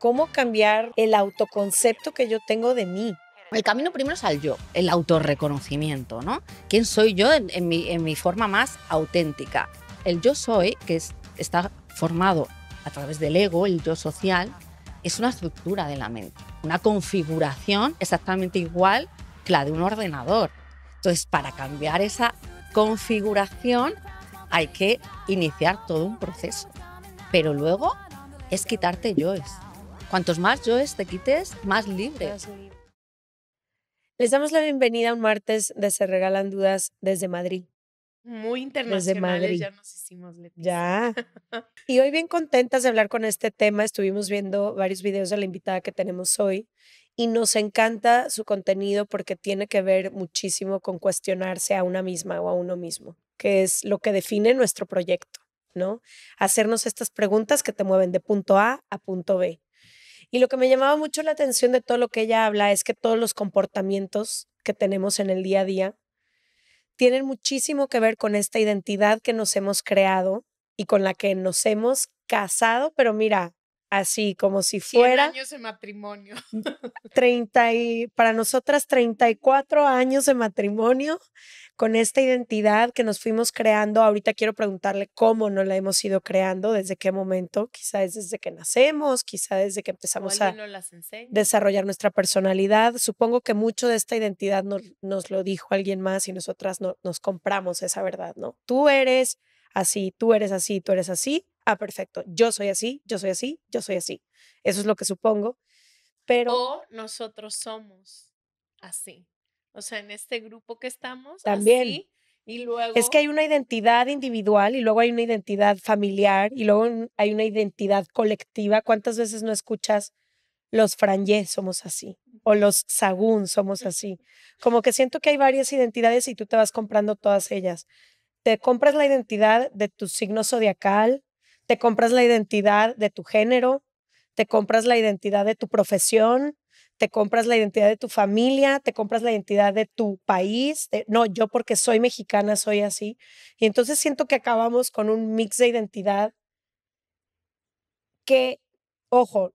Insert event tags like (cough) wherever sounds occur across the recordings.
cómo cambiar el autoconcepto que yo tengo de mí. El camino primero es al yo, el autorreconocimiento, ¿no? ¿Quién soy yo en, mi, forma más auténtica? El yo soy, que está formado a través del ego, el yo social, es una estructura de la mente, una configuración exactamente igual que la de un ordenador. Entonces, para cambiar esa configuración hay que iniciar todo un proceso, pero luego es quitarte yoes Cuantos más Joes te quites, más libre. Les damos la bienvenida a un martes de Se Regalan Dudas desde Madrid. Muy internacionales ya nos hicimos, Ya. (laughs) Y hoy bien contentas de hablar con este tema. Estuvimos viendo varios videos de la invitada que tenemos hoy y nos encanta su contenido porque tiene que ver muchísimo con cuestionarse a una misma o a uno mismo, que es lo que define nuestro proyecto, ¿no? Hacernos estas preguntas que te mueven de punto A a punto B. Y lo que me llamaba mucho la atención de todo lo que ella habla es que todos los comportamientos que tenemos en el día a día tienen muchísimo que ver con esta identidad que nos hemos creado y con la que nos hemos casado, pero mira, así como si fuera... 100 años de matrimonio. 30 (laughs) y, para nosotras 34 años de matrimonio con esta identidad que nos fuimos creando. Ahorita quiero preguntarle cómo nos la hemos ido creando, desde qué momento, quizá desde que nacemos, quizá desde que empezamos a desarrollar nuestra personalidad. Supongo que mucho de esta identidad nos, nos lo dijo alguien más y nosotras nos compramos esa verdad, ¿no? Tú eres así, tú eres así, tú eres así, ah, perfecto, yo soy así, yo soy así, yo soy así. Eso es lo que supongo. Pero, o nosotros somos así. O sea, en este grupo que estamos, también. Es que hay una identidad individual y luego hay una identidad familiar y luego hay una identidad colectiva. ¿Cuántas veces no escuchas los frangés somos así o los Sagún somos (laughs) así? Como que siento que hay varias identidades y tú te vas comprando todas ellas te compras la identidad de tu signo zodiacal, te compras la identidad de tu género, te compras la identidad de tu profesión, te compras la identidad de tu familia, te compras la identidad de tu país. no, yo porque soy mexicana soy así. Y entonces siento que acabamos con un mix de identidad que, ojo,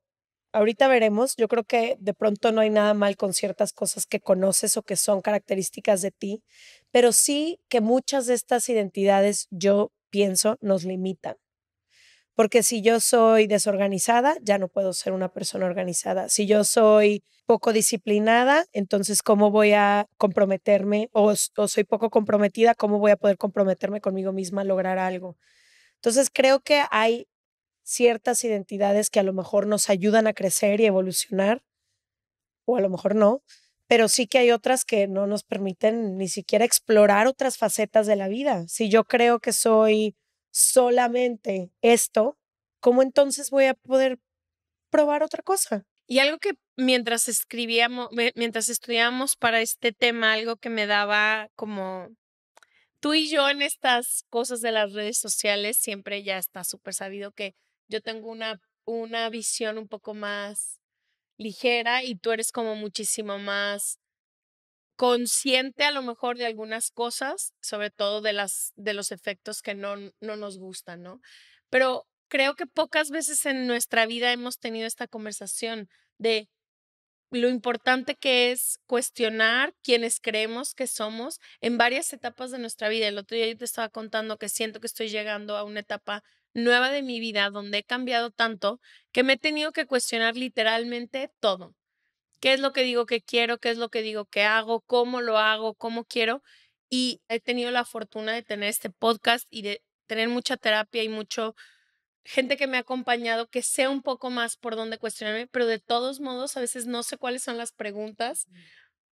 Ahorita veremos, yo creo que de pronto no hay nada mal con ciertas cosas que conoces o que son características de ti, pero sí que muchas de estas identidades yo pienso nos limitan. Porque si yo soy desorganizada, ya no puedo ser una persona organizada. Si yo soy poco disciplinada, entonces ¿cómo voy a comprometerme? O, soy poco comprometida, ¿cómo voy a poder comprometerme conmigo misma a lograr algo? Entonces creo que hay ciertas identidades que a lo mejor nos ayudan a crecer y evolucionar, o a lo mejor no, pero sí que hay otras que no nos permiten ni siquiera explorar otras facetas de la vida. Si yo creo que soy solamente esto, ¿cómo entonces voy a poder probar otra cosa? Y algo que mientras escribíamos, mientras estudiábamos para este tema, algo que me daba como tú y yo en estas cosas de las redes sociales, siempre ya está súper sabido que yo tengo una, una visión un poco más ligera y tú eres como muchísimo más consciente a lo mejor de algunas cosas, sobre todo de, las, de los efectos que no, no nos gustan, ¿no? Pero creo que pocas veces en nuestra vida hemos tenido esta conversación de lo importante que es cuestionar quienes creemos que somos en varias etapas de nuestra vida. El otro día yo te estaba contando que siento que estoy llegando a una etapa nueva de mi vida donde he cambiado tanto que me he tenido que cuestionar literalmente todo. ¿Qué es lo que digo que quiero? ¿Qué es lo que digo que hago? ¿Cómo lo hago? ¿Cómo quiero? Y he tenido la fortuna de tener este podcast y de tener mucha terapia y mucho gente que me ha acompañado que sé un poco más por dónde cuestionarme, pero de todos modos a veces no sé cuáles son las preguntas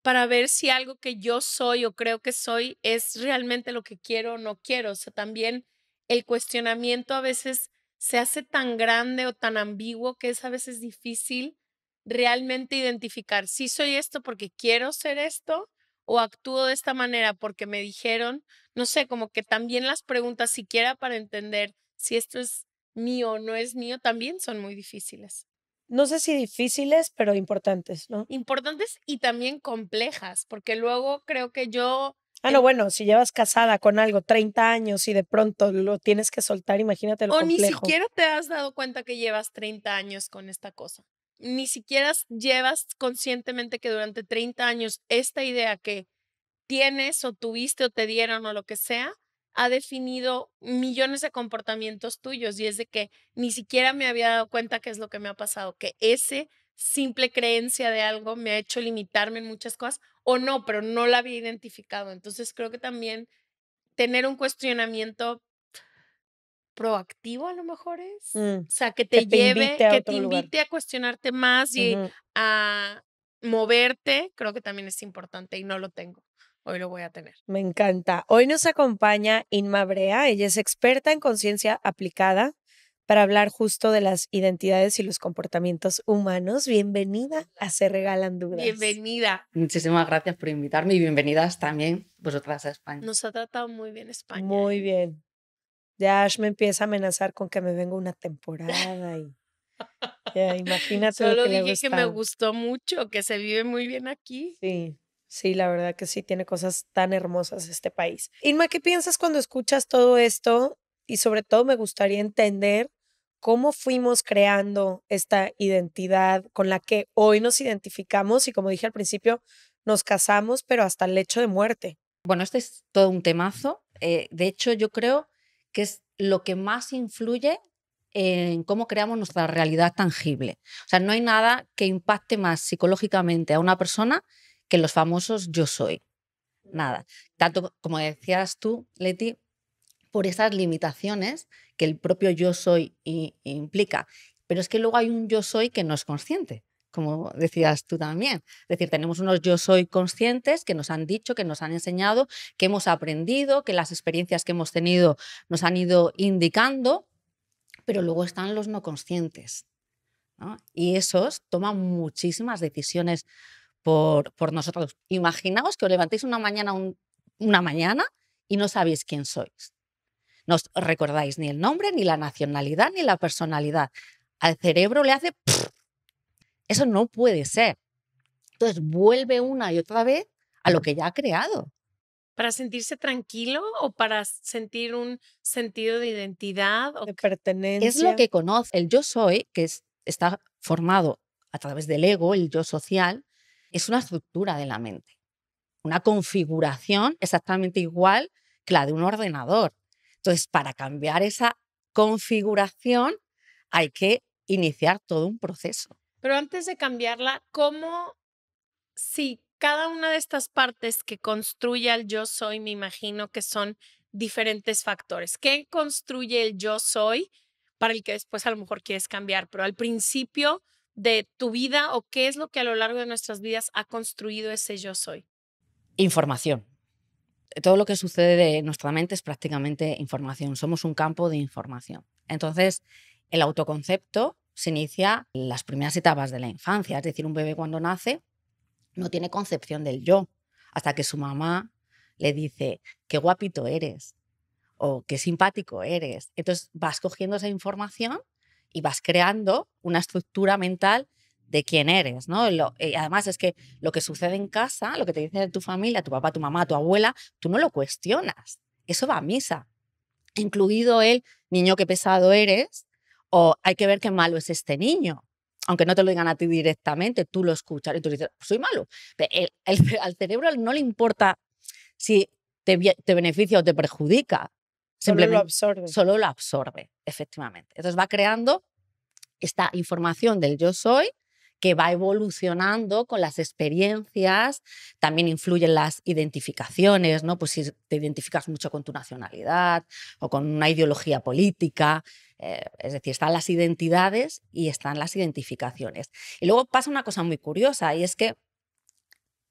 para ver si algo que yo soy o creo que soy es realmente lo que quiero o no quiero. O sea, también el cuestionamiento a veces se hace tan grande o tan ambiguo que es a veces difícil realmente identificar si soy esto porque quiero ser esto o actúo de esta manera porque me dijeron, no sé, como que también las preguntas siquiera para entender si esto es mío o no es mío también son muy difíciles. No sé si difíciles, pero importantes, ¿no? Importantes y también complejas, porque luego creo que yo Ah, no, bueno, si llevas casada con algo 30 años y de pronto lo tienes que soltar, imagínate lo complejo. O ni siquiera te has dado cuenta que llevas 30 años con esta cosa. Ni siquiera llevas conscientemente que durante 30 años esta idea que tienes o tuviste o te dieron o lo que sea ha definido millones de comportamientos tuyos y es de que ni siquiera me había dado cuenta que es lo que me ha pasado, que ese simple creencia de algo me ha hecho limitarme en muchas cosas o no, pero no la había identificado. Entonces creo que también tener un cuestionamiento proactivo a lo mejor es, mm, o sea, que te, lleve, que te invite a cuestionarte más y a moverte, creo que también es importante y no lo tengo. Hoy lo voy a tener. Me encanta. Hoy nos acompaña Inma Brea. Ella es experta en conciencia aplicada, para hablar justo de las identidades y los comportamientos humanos. Bienvenida a Se Regalan Dudas. Bienvenida. Muchísimas gracias por invitarme y bienvenidas también vosotras a España. Nos ha tratado muy bien España. Muy ¿eh? bien. Ya Ash me empieza a amenazar con que me venga una temporada y... Ya, imagínate. Solo lo que dije que me gustó mucho, que se vive muy bien aquí. Sí, sí, la verdad que sí, tiene cosas tan hermosas este país. Irma, ¿qué piensas cuando escuchas todo esto? Y sobre todo me gustaría entender cómo fuimos creando esta identidad con la que hoy nos identificamos y como dije al principio, nos casamos, pero hasta el hecho de muerte. Bueno, este es todo un temazo. Eh, de hecho, yo creo que es lo que más influye en cómo creamos nuestra realidad tangible. O sea, no hay nada que impacte más psicológicamente a una persona que los famosos yo soy. Nada. Tanto como decías tú, Leti, por esas limitaciones que el propio yo soy implica. Pero es que luego hay un yo soy que no es consciente, como decías tú también. Es decir, tenemos unos yo soy conscientes que nos han dicho, que nos han enseñado, que hemos aprendido, que las experiencias que hemos tenido nos han ido indicando, pero luego están los no conscientes. Y esos toman muchísimas decisiones por, por, nosotros. Imaginaos que os levantéis una mañana, una mañana y no sabéis quién sois. No os recordáis ni el nombre, ni la nacionalidad, ni la personalidad. Al cerebro le hace... eso no puede ser. Entonces vuelve una y otra vez a lo que ya ha creado. ¿Para sentirse tranquilo o para sentir un sentido de identidad o de pertenencia? Es lo que conoce. El yo soy, que está formado a través del ego, el yo social, es una estructura de la mente. Una configuración exactamente igual que la de un ordenador. Entonces, para cambiar esa configuración hay que iniciar todo un proceso. Pero antes de cambiarla, ¿cómo si cada una de estas partes que construye el yo soy, me imagino que son diferentes factores? ¿Qué construye el yo soy para el que después a lo mejor quieres cambiar? Pero al principio de tu vida o qué es lo que a lo largo de nuestras vidas ha construido ese yo soy? Información todo lo que sucede en nuestra mente es prácticamente información, somos un campo de información. Entonces, el autoconcepto se inicia en las primeras etapas de la infancia, es decir, un bebé cuando nace no tiene concepción del yo, hasta que su mamá le dice, qué guapito eres o qué simpático eres. Entonces vas cogiendo esa información y vas creando una estructura mental de quién eres, ¿no? Lo, eh, además es que lo que sucede en casa, lo que te dice tu familia, tu papá, tu mamá, tu abuela, tú no lo cuestionas. Eso va a misa. Incluido el niño que pesado eres o hay que ver qué malo es este niño. Aunque no te lo digan a ti directamente, tú lo escuchas y tú dices, pues soy malo. (laughs) al cerebro no le importa si te, beneficia o te perjudica. Simplemente, lo absorbe. Solo lo absorbe, efectivamente. Entonces va creando esta información del yo soy, que va evolucionando con las experiencias, también influyen las identificaciones, ¿no? Pues si te identificas mucho con tu nacionalidad o con una ideología política, eh, es decir, están las identidades y están las identificaciones. Y luego pasa una cosa muy curiosa y es que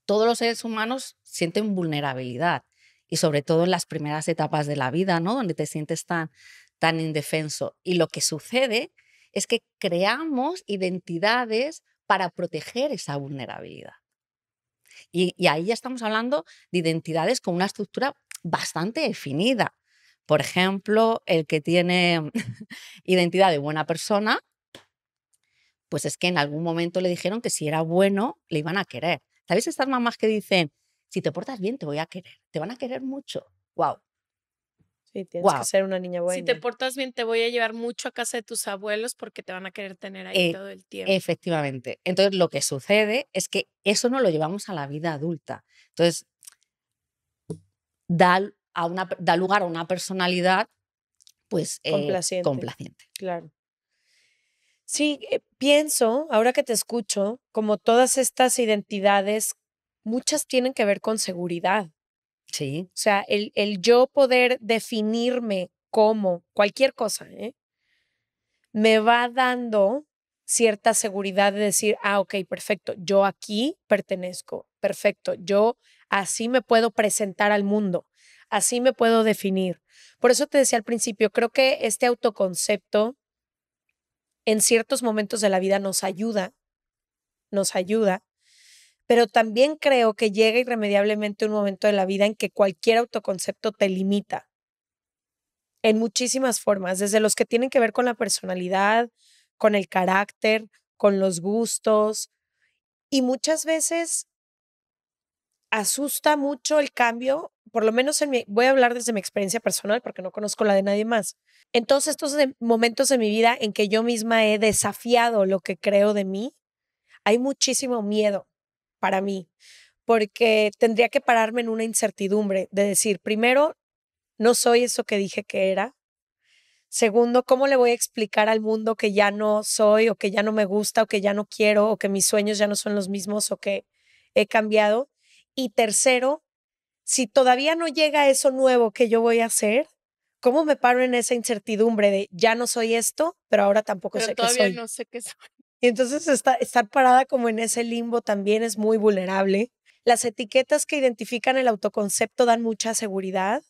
todos los seres humanos sienten vulnerabilidad y sobre todo en las primeras etapas de la vida, ¿no? Donde te sientes tan, tan indefenso. Y lo que sucede es que creamos identidades para proteger esa vulnerabilidad. Y, ahí ya estamos hablando de identidades con una estructura bastante definida. Por ejemplo, el que tiene (laughs) identidad de buena persona, pues es que en algún momento le dijeron que si era bueno le iban a querer. vez estas mamás que dicen, si te portas bien te voy a querer, te van a querer mucho? ¡Wow! Sí, tienes que ser una niña buena. Si te portas bien, te voy a llevar mucho a casa de tus abuelos porque te van a querer tener ahí eh, todo el tiempo. Efectivamente. Entonces, lo que sucede es que eso no lo llevamos a la vida adulta. Entonces, da, lugar a una personalidad, pues, eh, complaciente. Claro. Sí, eh, pienso, ahora que te escucho, como todas estas identidades, muchas tienen que ver con seguridad. O sea, el, yo poder definirme como cualquier cosa, ¿eh? me va dando cierta seguridad de decir, ah, ok, perfecto, yo aquí pertenezco, perfecto, yo así me puedo presentar al mundo, así me puedo definir. Por eso te decía al principio, creo que este autoconcepto en ciertos momentos de la vida nos ayuda, nos ayuda pero también creo que llega irremediablemente un momento de la vida en que cualquier autoconcepto te limita en muchísimas formas, desde los que tienen que ver con la personalidad, con el carácter, con los gustos. Y muchas veces asusta mucho el cambio, por lo menos en voy a hablar desde mi experiencia personal porque no conozco la de nadie más. todos estos momentos de mi vida en que yo misma he desafiado lo que creo de mí, hay muchísimo miedo para mí, porque tendría que pararme en una incertidumbre de decir, primero, no soy eso que dije que era. Segundo, ¿cómo le voy a explicar al mundo que ya no soy o que ya no me gusta o que ya no quiero o que mis sueños ya no son los mismos o que he cambiado? Y tercero, si todavía no llega eso nuevo que yo voy a hacer, ¿cómo me paro en esa incertidumbre de ya no soy esto, pero ahora tampoco sé qué soy? Todavía no sé qué soy. Y entonces estar parada como en ese limbo también es muy vulnerable. Las etiquetas que identifican el autoconcepto dan mucha seguridad,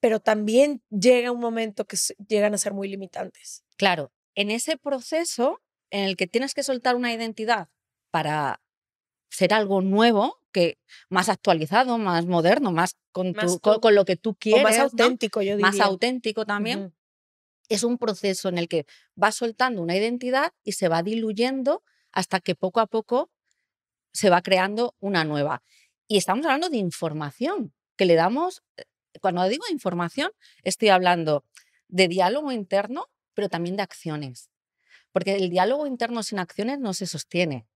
pero también llega un momento que llegan a ser muy limitantes. Claro, en ese proceso en el que tienes que soltar una identidad para ser algo nuevo, que más actualizado, más moderno, más con, lo que tú quieres. más auténtico, yo diría. Más auténtico también es un proceso en el que va soltando una identidad y se va diluyendo hasta que poco a poco se va creando una nueva. Y estamos hablando de información, que le damos, eh, cuando digo información, estoy hablando de diálogo interno, pero también de acciones. Porque el diálogo interno sin acciones no se sostiene.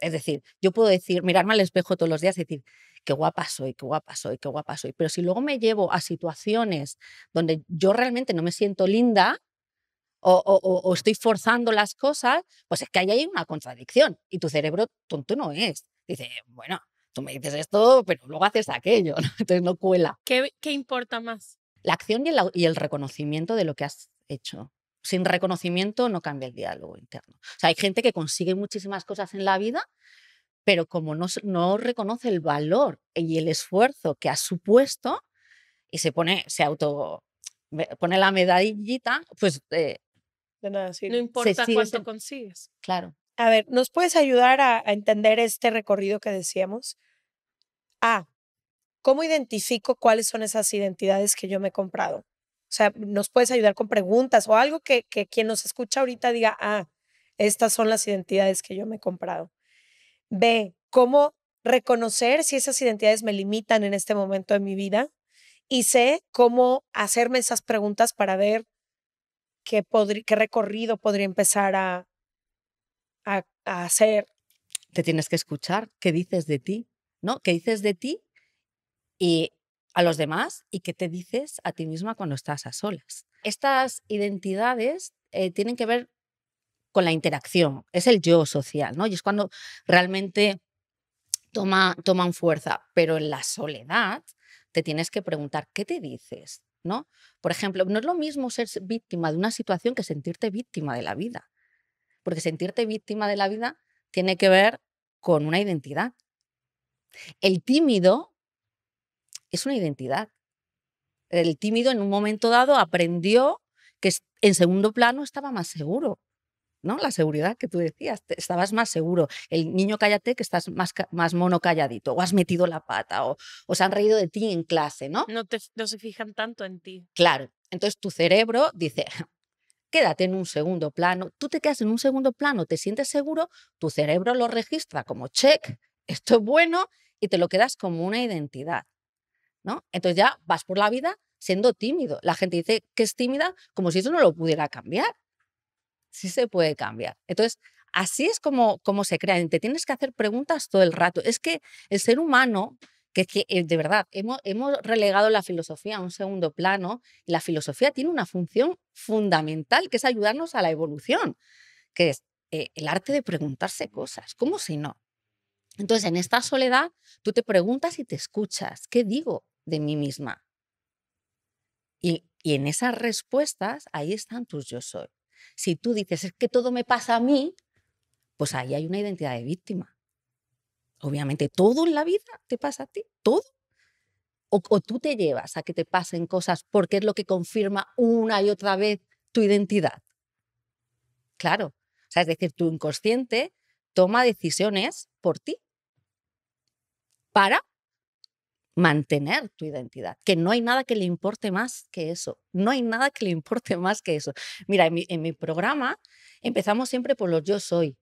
Es decir, yo puedo decir, mirarme al espejo todos los días y decir, qué guapa soy, qué guapa soy, qué guapa soy. Pero si luego me llevo a situaciones donde yo realmente no me siento linda o, estoy forzando las cosas, pues es que ahí hay una contradicción y tu cerebro tonto no es. Dice, bueno, tú me dices esto, pero luego haces aquello, (laughs) entonces no cuela. ¿Qué, qué importa más? La acción y el, y el reconocimiento de lo que has hecho sin reconocimiento no cambia el diálogo interno. O sea, hay gente que consigue muchísimas cosas en la vida, pero como no, no reconoce el valor y el esfuerzo que ha supuesto y se pone, se auto pone la medallita, pues... Eh, no importa cuánto consigues. Claro. A ver, ¿nos puedes ayudar a, entender este recorrido que decíamos? A, ¿cómo identifico cuáles son esas identidades que yo me he comprado? O sea, ¿nos puedes ayudar con preguntas o algo que, que quien nos escucha ahorita diga, ah, estas son las identidades que yo me he comprado? B, cómo reconocer si esas identidades me limitan en este momento de mi vida. Y C, cómo hacerme esas preguntas para ver qué, qué recorrido podría empezar a, a, hacer. Te tienes que escuchar qué dices de ti, ¿no? ¿Qué dices de ti y a los demás y qué te dices a ti misma cuando estás a solas? Estas identidades eh, tienen que ver con la interacción, es el yo social, ¿no? Y es cuando realmente toma, toman fuerza, pero en la soledad te tienes que preguntar, ¿qué te dices? ¿No? Por ejemplo, no es lo mismo ser víctima de una situación que sentirte víctima de la vida, porque sentirte víctima de la vida tiene que ver con una identidad. El tímido es una identidad. El tímido en un momento dado aprendió que en segundo plano estaba más seguro. La seguridad que tú decías, estabas más seguro. El niño cállate que estás más, más mono calladito, o has metido la pata, o, se han reído de ti en clase, ¿no? No, no se fijan tanto en ti. Claro. Entonces tu cerebro dice, (laughs) quédate en un segundo plano. Tú te quedas en un segundo plano, te sientes seguro, tu cerebro lo registra como check, esto es bueno, y te lo quedas como una identidad. ¿no? Entonces ya vas por la vida siendo tímido. La gente dice que es tímida como si eso no lo pudiera cambiar sí se puede cambiar. Entonces, así es como, como se crea, Te tienes que hacer preguntas todo el rato. Es que el ser humano, que, que eh, de verdad, hemos, relegado la filosofía a un segundo plano, y la filosofía tiene una función fundamental, que es ayudarnos a la evolución, que es eh, el arte de preguntarse cosas, ¿cómo si no. Entonces, en esta soledad, tú te preguntas y te escuchas, ¿qué digo de mí misma? Y, y en esas respuestas, ahí están tus yo soy. Si tú dices, es que todo me pasa a mí, pues ahí hay una identidad de víctima. Obviamente, todo en la vida te pasa a ti, todo. O, tú te llevas a que te pasen cosas porque es lo que confirma una y otra vez tu identidad. Claro. O sea, es decir, tu inconsciente toma decisiones por ti para mantener tu identidad, que no hay nada que le importe más que eso, no hay nada que le importe más que eso. Mira, en mi, programa empezamos siempre por los yo soy.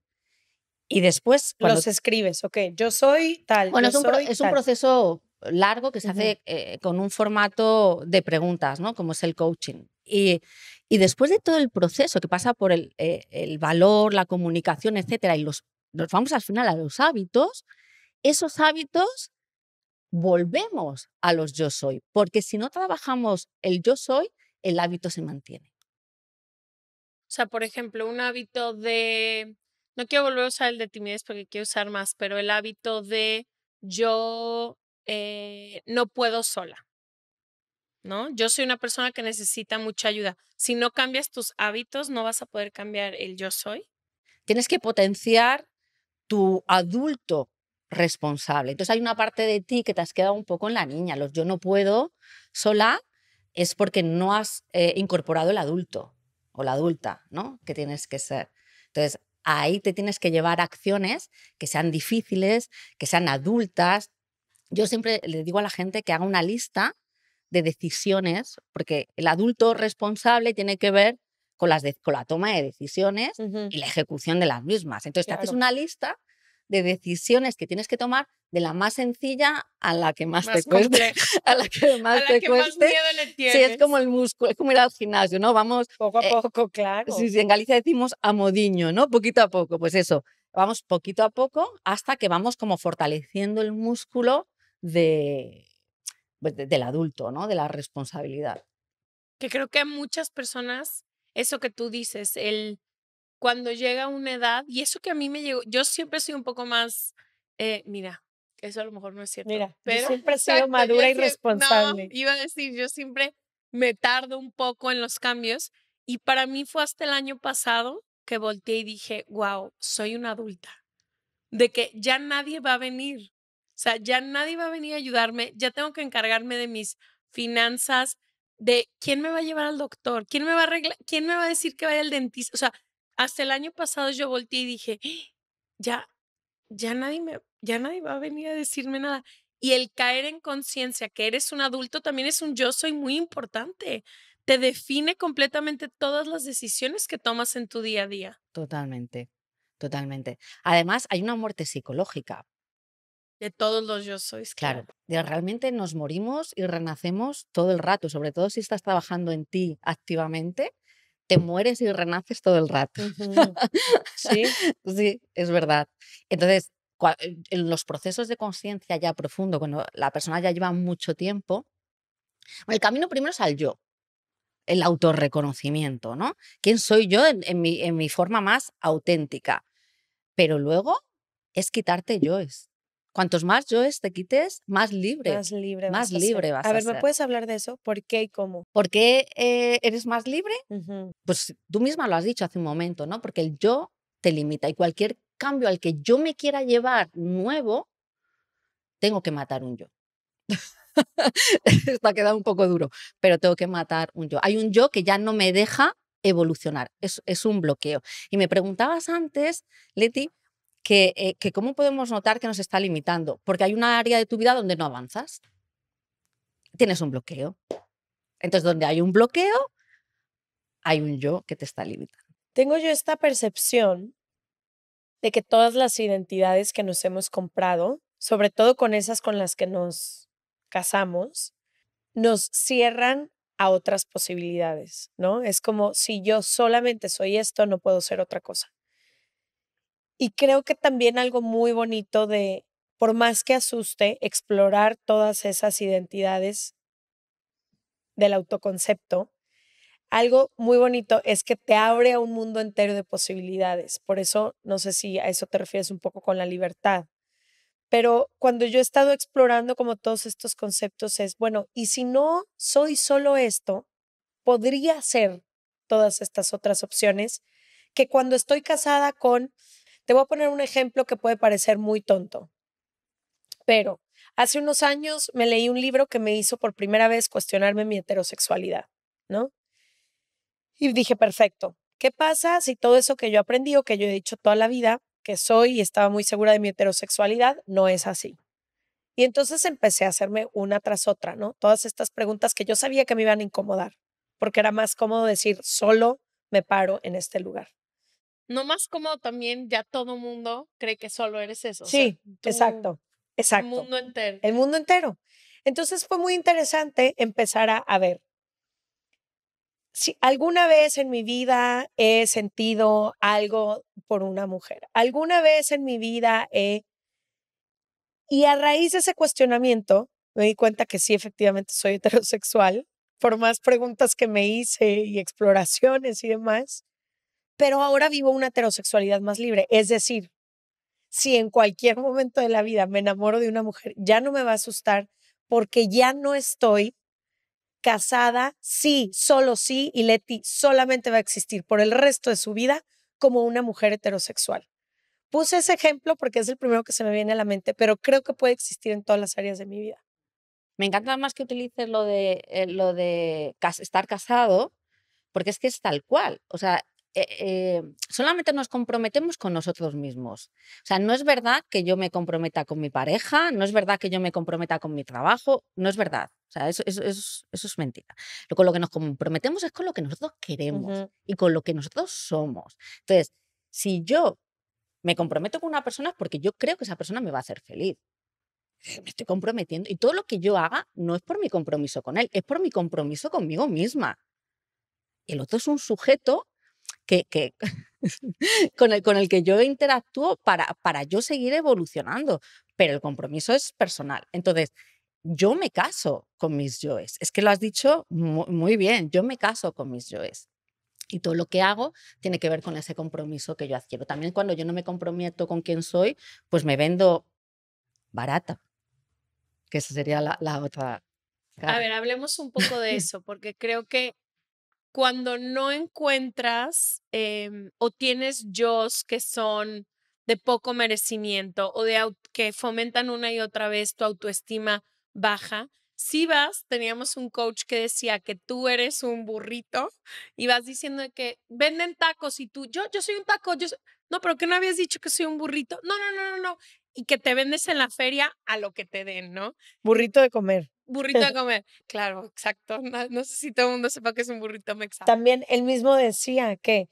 Y después... Los escribes, ok, yo soy tal. Bueno, yo es, un, es un proceso largo que se hace eh, con un formato de preguntas, ¿no? Como es el coaching. Y, después de todo el proceso que pasa por el, eh, el valor, la comunicación, etcétera, y los, nos vamos al final a los hábitos, esos hábitos volvemos a los yo soy, porque si no trabajamos el yo soy, el hábito se mantiene. O sea, por ejemplo, un hábito de, no quiero volver a usar el de timidez porque quiero usar más, pero el hábito de yo eh, no puedo sola. ¿No? Yo soy una persona que necesita mucha ayuda. Si no cambias tus hábitos, no vas a poder cambiar el yo soy. Tienes que potenciar tu adulto responsable. Entonces hay una parte de ti que te has quedado un poco en la niña, los yo no puedo sola es porque no has eh, incorporado el adulto o la adulta, ¿no? Que tienes que ser. Entonces ahí te tienes que llevar acciones que sean difíciles, que sean adultas. Yo siempre le digo a la gente que haga una lista de decisiones, porque el adulto responsable tiene que ver con, las la toma de decisiones y la ejecución de las mismas. Entonces te haces una lista de decisiones que tienes que tomar de la más sencilla a la que más, te cueste, (laughs) a la que más Más miedo le Sí, es como el músculo, es como ir al gimnasio, ¿no? Vamos poco a eh, poco, claro. Sí, en Galicia decimos a modiño, ¿no? Poquito a poco, pues eso. Vamos poquito a poco hasta que vamos como fortaleciendo el músculo de, pues, del adulto, ¿no? De la responsabilidad. Que creo que a muchas personas eso que tú dices, el cuando llega una edad, y eso que a mí me llegó, yo siempre soy un poco más, eh, mira, eso a lo mejor no es cierto. Mira, pero siempre he (laughs) sido madura y responsable. No, iba a decir, yo siempre me tardo un poco en los cambios y para mí fue hasta el año pasado que volteé y dije, wow, soy una adulta, de que ya nadie va a venir, o sea, ya nadie va a venir a ayudarme, ya tengo que encargarme de mis finanzas, de quién me va a llevar al doctor, quién me va a arreglar, quién me va a decir que vaya al dentista, o sea, hasta el año pasado yo volteé y dije, ya, ya nadie me, ya nadie va a venir a decirme nada. Y el caer en conciencia que eres un adulto también es un yo soy muy importante. Te define completamente todas las decisiones que tomas en tu día a día. Totalmente, totalmente. Además, hay una muerte psicológica. De todos los yo sois. Claro. claro. Realmente nos morimos y renacemos todo el rato, sobre todo si estás trabajando en ti activamente te mueres y renaces todo el rato. Sí, (laughs) sí, es verdad. Entonces, eh, en los procesos de conciencia ya profundo, cuando la persona ya lleva mucho tiempo, el camino primero es al yo, el autorreconocimiento, ¿no? ¿Quién soy yo en, mi, en mi, forma más auténtica? Pero luego es quitarte yoes, Cuantos más yoes te quites, más libre. Más libre. Más vas libre a ser. a, ver, ¿me puedes hablar de eso? ¿Por qué y cómo? ¿Por qué eh, eres más libre? Pues tú misma lo has dicho hace un momento, ¿no? Porque el yo te limita y cualquier cambio al que yo me quiera llevar nuevo, tengo que matar un yo. (laughs) Está quedando quedado un poco duro, pero tengo que matar un yo. Hay un yo que ya no me deja evolucionar, es un bloqueo. Y me preguntabas antes, Leti, eh, que, cómo podemos notar que nos está limitando, porque hay una área de tu vida donde no avanzas, tienes un bloqueo. Entonces, donde hay un bloqueo, hay un yo que te está limitando. Tengo yo esta percepción de que todas las identidades que nos hemos comprado, sobre todo con esas con las que nos casamos, nos cierran a otras posibilidades, ¿no? Es como si yo solamente soy esto, no puedo ser otra cosa. Y creo que también algo muy bonito de, por más que asuste, explorar todas esas identidades del autoconcepto, algo muy bonito es que te abre a un mundo entero de posibilidades. Por eso, no sé si a eso te refieres un poco con la libertad. Pero cuando yo he estado explorando como todos estos conceptos es, bueno, y si no soy solo esto, podría ser todas estas otras opciones que cuando estoy casada con te voy a poner un ejemplo que puede parecer muy tonto, pero hace unos años me leí un libro que me hizo por primera vez cuestionarme mi heterosexualidad, ¿no? Y dije, perfecto, ¿qué pasa si todo eso que yo aprendí o que yo he dicho toda la vida, que soy y estaba muy segura de mi heterosexualidad, no es así? Y entonces empecé a hacerme una tras otra, ¿no? Todas estas preguntas que yo sabía que me iban a incomodar, porque era más cómodo decir, solo me paro en este lugar. No más como también ya todo mundo cree que solo eres eso. Sí, exacto, exacto. El mundo entero. El mundo entero. Entonces fue muy interesante empezar a, a ver. Si alguna vez en mi vida he sentido algo por una mujer, alguna vez en mi vida he... Y a raíz de ese cuestionamiento me di cuenta que sí, efectivamente soy (laughs) heterosexual, por más preguntas que me hice y exploraciones y demás pero ahora vivo una heterosexualidad más libre. Es decir, si en cualquier (laughs) momento de la vida me enamoro de una mujer, ya no me va a asustar porque ya no estoy casada, sí, solo sí, y Leti solamente va a existir por el resto de su vida como una mujer heterosexual. Puse ese ejemplo porque es el primero que se me viene a la mente, pero creo que puede existir en todas las áreas de mi vida. Me encanta más que utilices lo de, eh, lo de estar casado, porque es que es tal cual. O sea, eh, eh, solamente nos comprometemos con nosotros mismos. O sea, no es verdad que yo me comprometa con mi pareja, no es verdad que yo me comprometa con mi trabajo, no es verdad. O sea, eso, es mentira. Lo, con lo que nos comprometemos es con lo que nosotros queremos y con lo que nosotros somos. Entonces, si yo me comprometo con una persona es porque yo creo que esa persona me va a hacer feliz. Me estoy comprometiendo y todo lo que yo haga no es por mi compromiso con él, es por mi compromiso conmigo misma. El otro es un sujeto que, (laughs) con, el, con el que yo interactúo para, para yo seguir evolucionando, pero el compromiso es personal. Entonces, yo me caso con mis yoes. Es que lo has dicho muy, muy bien, yo me caso con mis yoes. Y todo lo que hago tiene que ver con ese compromiso que yo adquiero. También cuando yo no me comprometo con quién soy, pues me vendo barata, que esa sería la, la otra. Cara. A ver, hablemos un poco de (laughs) eso, porque creo que cuando no encuentras em, o tienes yo que son de poco merecimiento o de que fomentan una y otra vez tu autoestima baja, si vas, teníamos un coach que decía que tú eres un burrito y vas diciendo que venden tacos y tú, yo, yo soy un taco, yo no, pero que no habías dicho que soy un burrito, no, no, no, no, no, y que te vendes en la feria a lo que te den, ¿no? Burrito de comer burrito a (laughs) comer. Claro, exacto. No, sé si todo el mundo sepa que es un burrito mexicano. También él mismo decía que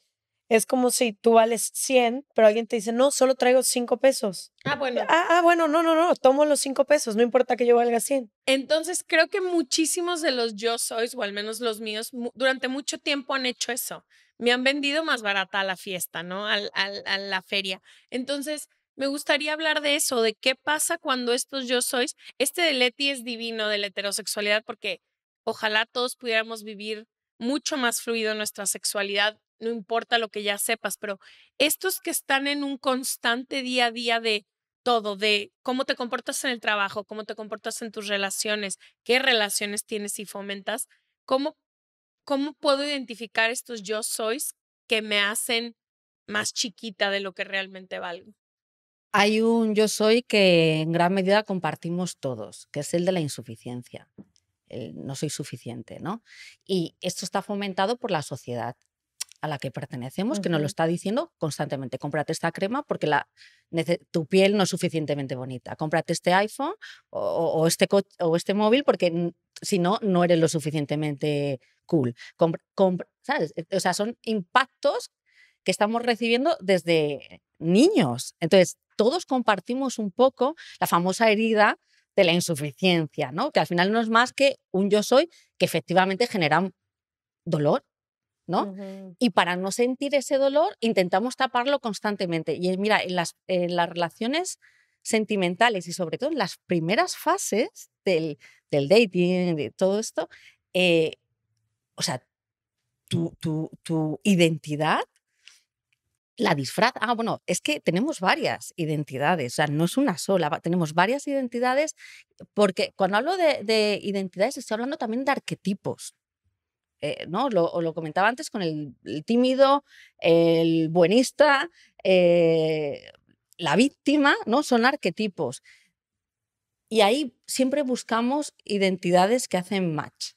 es como si tú vales 100, pero alguien te dice, no, solo traigo 5 pesos. Ah, bueno. Ah, ah, bueno, no, no, no, tomo los 5 pesos, no importa que yo valga 100. Entonces, creo que muchísimos de los yo sois, o al menos los míos, durante mucho tiempo han hecho eso. Me han vendido más barata a la fiesta, ¿no? Al, al, a la feria. Entonces, me gustaría hablar de eso, de qué pasa cuando estos yo sois. Este de Leti es divino de la heterosexualidad porque ojalá todos pudiéramos vivir mucho más fluido nuestra sexualidad, no importa lo que ya sepas, pero estos que están en un constante día a día de todo, de cómo te comportas en el trabajo, cómo te comportas en tus relaciones, qué relaciones tienes y fomentas, cómo, cómo puedo identificar estos yo sois que me hacen más chiquita de lo que realmente valgo. Hay un yo soy que en gran medida compartimos todos, que es el de la insuficiencia. El no soy suficiente, ¿no? Y esto está fomentado por la sociedad a la que pertenecemos, que nos lo está diciendo constantemente. Cómprate esta crema porque tu piel no es suficientemente bonita. Cómprate este iPhone o, este, este, móvil porque si no, no eres lo suficientemente cool. E-, o sea, son impactos que estamos recibiendo desde niños. Entonces, todos compartimos un poco la famosa herida de la insuficiencia, ¿no? Que al final no es más que un yo soy que efectivamente genera dolor, ¿no? Y para no sentir ese dolor intentamos taparlo constantemente. Y eh, mira, en las, las relaciones sentimentales y sobre todo en las primeras fases del, dating, de todo esto, eh, o sea, tu, tu, tu identidad la disfraz. Ah, bueno, es que tenemos varias identidades, o sea, no es una sola, tenemos varias identidades, porque cuando hablo de, identidades estoy hablando también de arquetipos. Eh, ¿no? Lo, comentaba antes con el, tímido, el buenista, eh, la víctima, ¿no? Son arquetipos. Y ahí siempre buscamos identidades que hacen match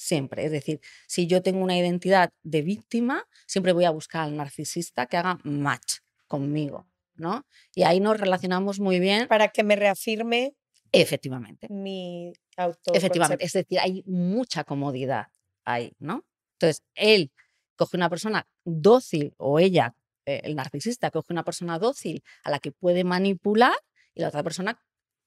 siempre. Es decir, si yo tengo una identidad de víctima, siempre voy a buscar al narcisista que haga match conmigo, ¿no? Y ahí nos relacionamos muy bien. Para que me reafirme. Efectivamente. Mi auto. Efectivamente. Es decir, hay mucha comodidad ahí, ¿no? Entonces, él coge una persona dócil o ella, eh, el narcisista, coge una persona dócil a la que puede manipular y la otra persona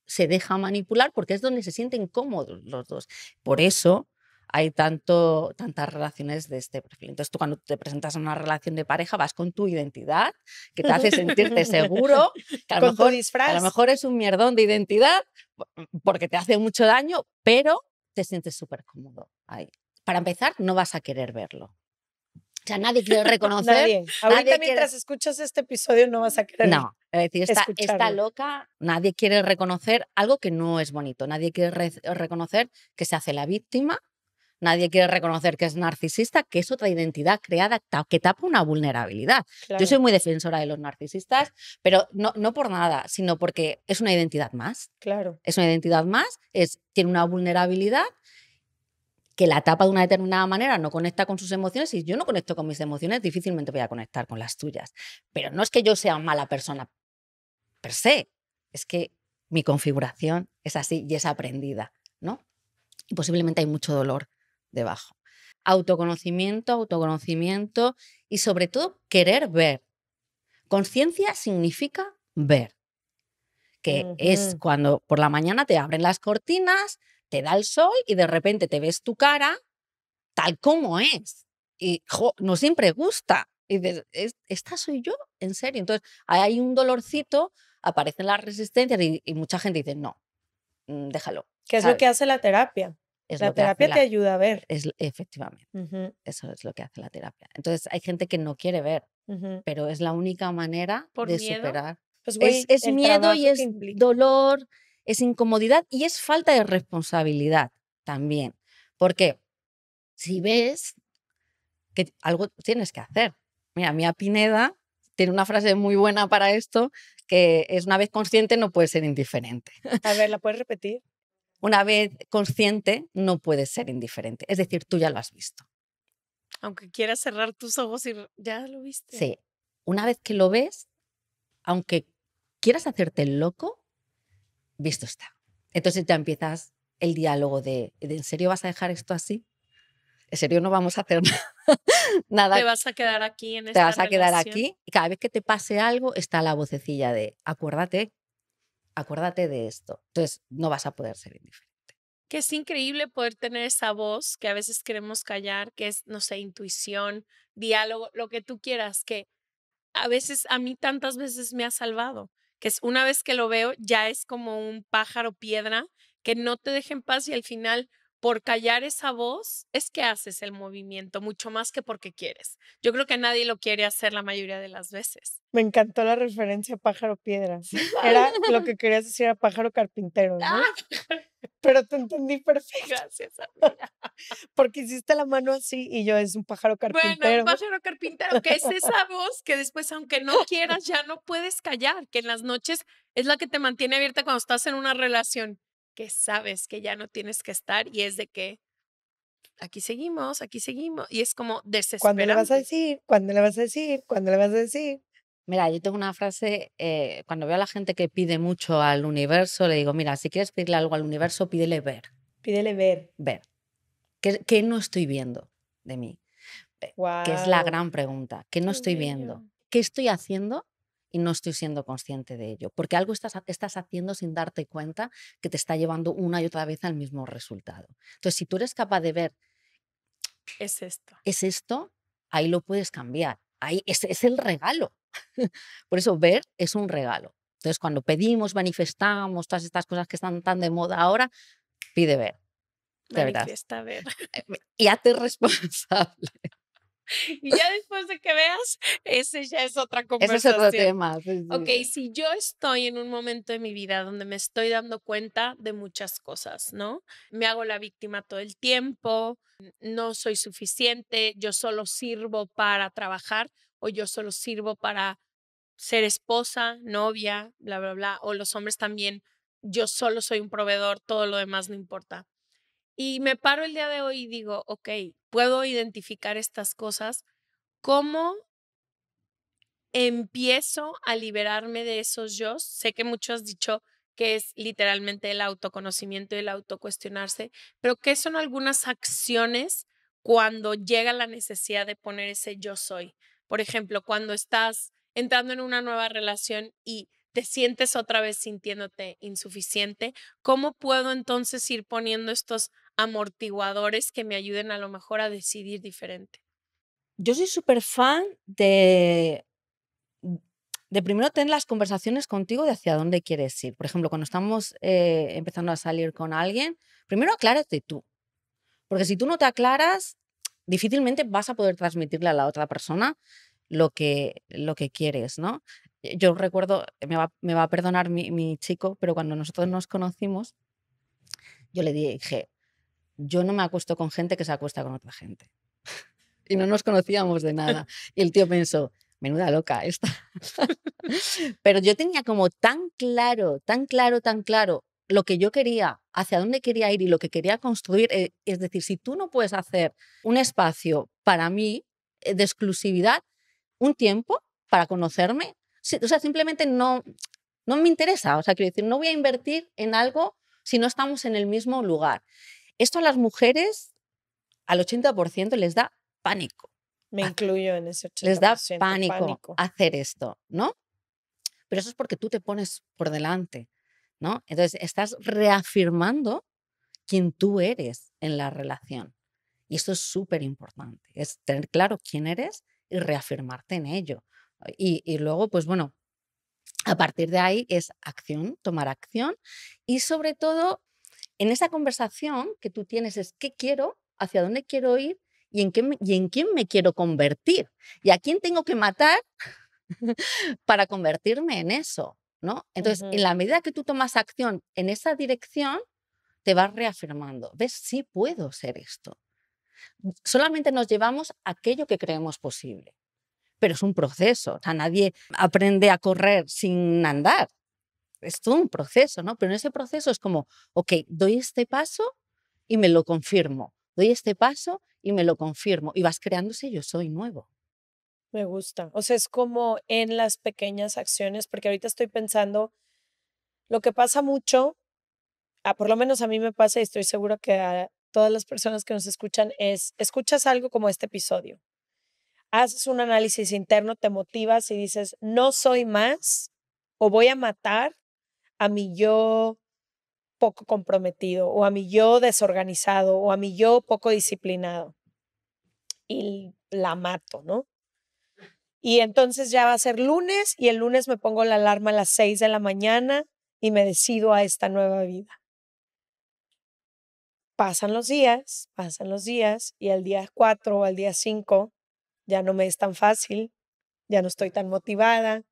se deja manipular porque es donde se sienten cómodos los dos. Por eso hay tanto, tantas relaciones de este perfil. Entonces tú cuando te presentas a una relación de pareja vas con tu identidad, que te hace sentirte (laughs) seguro, que a lo, mejor, es un mierdón de identidad porque te hace mucho daño, pero te sientes súper cómodo ahí. Para empezar, no vas a querer verlo. O sea, nadie quiere reconocer. nadie. Ahorita mientras escuchas este episodio no vas a querer. No, es decir, esta, loca, nadie quiere reconocer algo que no es bonito. Nadie quiere reconocer que se hace la víctima, nadie quiere reconocer que es narcisista, que es otra identidad creada que tapa una vulnerabilidad. Yo soy muy defensora de los narcisistas, pero no, por nada, sino porque es una identidad más. Claro. Es una identidad más, tiene una vulnerabilidad que la tapa de una determinada manera, no conecta con sus emociones. Si yo no conecto con mis emociones, difícilmente voy a conectar con las tuyas. Pero no es que yo sea mala persona per se, es que mi configuración es así y es aprendida, ¿no? Y posiblemente hay mucho dolor debajo. Autoconocimiento, autoconocimiento y sobre todo querer ver. Conciencia significa ver, que es cuando por la mañana te abren las cortinas, te da el sol y de repente te ves tu cara tal como es. Y no siempre gusta. Y ¿esta soy yo? ¿En serio? Entonces, hay un dolorcito, aparecen las resistencias y, mucha gente dice, no, mm, déjalo. ¿Qué es lo que hace la terapia? la terapia te ayuda a ver. Es, efectivamente, eso es lo que hace la terapia. Entonces hay gente que no quiere ver, pero es la única manera de superar. Pues, es, miedo y es dolor, es incomodidad y es falta de responsabilidad también. Porque si ves que algo tienes que hacer. Mira, Mía Pineda tiene una frase muy buena para esto, que es una vez consciente no puedes ser indiferente. A ver, ¿la puedes repetir? una vez consciente, no puedes ser indiferente. Es decir, tú ya lo has visto. Aunque quieras cerrar tus ojos y ya lo viste. Sí. Una vez que lo ves, aunque quieras hacerte el loco, visto está. Entonces ya empiezas el diálogo de, ¿en serio vas a dejar esto así? ¿En serio no vamos a hacer (laughs) nada? Te vas a quedar aquí en esta Te vas a quedar aquí. Y cada vez que te pase algo, está la vocecilla de, acuérdate acuérdate de esto. Entonces, no vas a poder ser indiferente. Que es increíble poder tener esa voz que a veces queremos callar, que es, no sé, intuición, diálogo, lo que tú quieras, que a veces, a mí tantas veces me ha salvado, que es una vez que lo veo, ya es como un pájaro piedra que no te deja en paz y al final por callar esa voz es que haces el movimiento, mucho más que porque quieres. Yo creo que nadie lo quiere hacer la mayoría de las veces. Me encantó la referencia pájaro piedra. Era lo que querías decir a pájaro carpintero, ¿no? Ah. (laughs) Pero te entendí perfecto. Gracias, amiga. Porque hiciste la mano así y yo es un pájaro carpintero. Bueno, pájaro carpintero, que es (laughs) esa voz que después, aunque no quieras, ya no puedes callar, que en las noches es la que te mantiene abierta cuando estás en una relación que sabes que ya no tienes que estar y es de que aquí seguimos, aquí seguimos y es como desesperante. ¿Cuándo le vas a decir? ¿Cuándo le vas a decir? ¿Cuándo le vas a decir? Mira, yo tengo una frase, eh, cuando veo a la gente que pide mucho al universo, le digo, mira, si quieres pedirle algo al universo, pídele ver. Pídele ver. Ver. ¿Qué, no estoy viendo de mí? Que es la gran pregunta. ¿Qué no estoy viendo? ¿Qué estoy haciendo y no estoy siendo consciente de ello, porque algo estás, estás haciendo sin darte cuenta que te está llevando una y otra vez al mismo resultado. Entonces, si tú eres capaz de ver... Es esto. Es esto, ahí lo puedes cambiar. Ahí es, es el regalo. (laughs) Por eso ver es un regalo. Entonces, cuando pedimos, manifestamos, todas estas cosas que están tan de moda ahora, pide ver. De Manifiesta verdad. ver. (laughs) Eh, y hazte (laughs) responsable. Y ya después de que veas, ese ya es otra conversación. Ese es otro tema. Ok, si yo estoy en un momento de mi vida donde me estoy dando cuenta de muchas cosas, ¿no? Me hago la víctima todo el tiempo, no soy suficiente, yo solo sirvo para trabajar o yo solo sirvo para ser esposa, novia, bla, bla, bla. O los hombres también, yo solo soy un proveedor, todo lo demás no importa. Y me paro el día de hoy y digo, ok, puedo identificar estas cosas. ¿Cómo empiezo a liberarme de esos yo? Sé que muchos has dicho que es literalmente el autoconocimiento y el autocuestionarse, pero ¿qué son algunas acciones cuando llega la necesidad de poner ese yo soy? Por ejemplo, cuando estás entrando en una nueva relación y te sientes otra vez sintiéndote insuficiente, ¿cómo puedo entonces ir poniendo estos amortiguadores que me ayuden a lo mejor a decidir diferente. Yo soy súper fan de, mm, de primero tener las conversaciones contigo de hacia dónde quieres ir. Por ejemplo, cuando estamos eh, empezando a salir con alguien, primero aclárate tú. Porque si tú no te aclaras, difícilmente vas a poder transmitirle a la otra persona lo que, lo que quieres, ¿no? Eh, yo recuerdo, eh, me va, a perdonar mi, mi chico, pero cuando nosotros nos conocimos, yo le dije, yo no me acuesto con gente que se acuesta con otra gente. (laughs) y no nos conocíamos de nada. (laughs) Y el tío pensó, menuda loca esta. (laughs) Pero yo tenía como tan claro, tan claro, tan claro lo que yo quería, hacia dónde quería ir y lo que quería construir. Eh, es decir, si tú no puedes hacer un espacio para mí eh, de exclusividad, un tiempo para conocerme, o sea, simplemente no, no me interesa. O sea, quiero decir, no voy a invertir en algo si no estamos en el mismo lugar. Esto a las mujeres, al 80% les da pánico. Me ah, incluyo en ese 80%. Les da pánico, hacer esto, ¿no? Pero eso es porque tú te pones por delante, ¿no? Entonces estás reafirmando quién tú eres en la relación. Y esto es súper importante, es tener claro quién eres y reafirmarte en ello. Y, y, luego, pues bueno, a partir de ahí es acción, tomar acción y sobre todo en esa conversación que tú tienes es qué quiero, hacia dónde quiero ir y en, quién me quiero convertir y a quién tengo que matar (laughs) para convertirme en eso. ¿no? Entonces, en la medida que tú tomas acción en esa dirección, te vas reafirmando. ¿Ves? Sí puedo ser esto. Mm, solamente nos llevamos aquello que creemos posible. Pero es un proceso. O sea, nadie aprende a correr sin andar es todo un proceso, ¿no? Pero en ese proceso es como, ok, doy este paso y me lo confirmo, doy este paso y me lo confirmo, y vas creándose yo soy nuevo. Me gusta, o sea, es como en las pequeñas acciones, porque ahorita estoy pensando, lo que pasa mucho, a ah, por lo menos a mí me pasa y estoy segura que a todas las personas que nos escuchan, es, escuchas algo como este episodio, haces un análisis interno, te motivas y dices, no soy más o voy a matar a mi yo poco comprometido o a mi yo desorganizado o a mi yo poco disciplinado. Y la mato, ¿no? Y entonces ya va a ser lunes y el lunes me pongo la alarma a las 6 de la mañana y me decido a esta nueva vida. Pasan los días, pasan los días y al día 4 o al día 5 ya no me es tan fácil, ya no estoy tan motivada,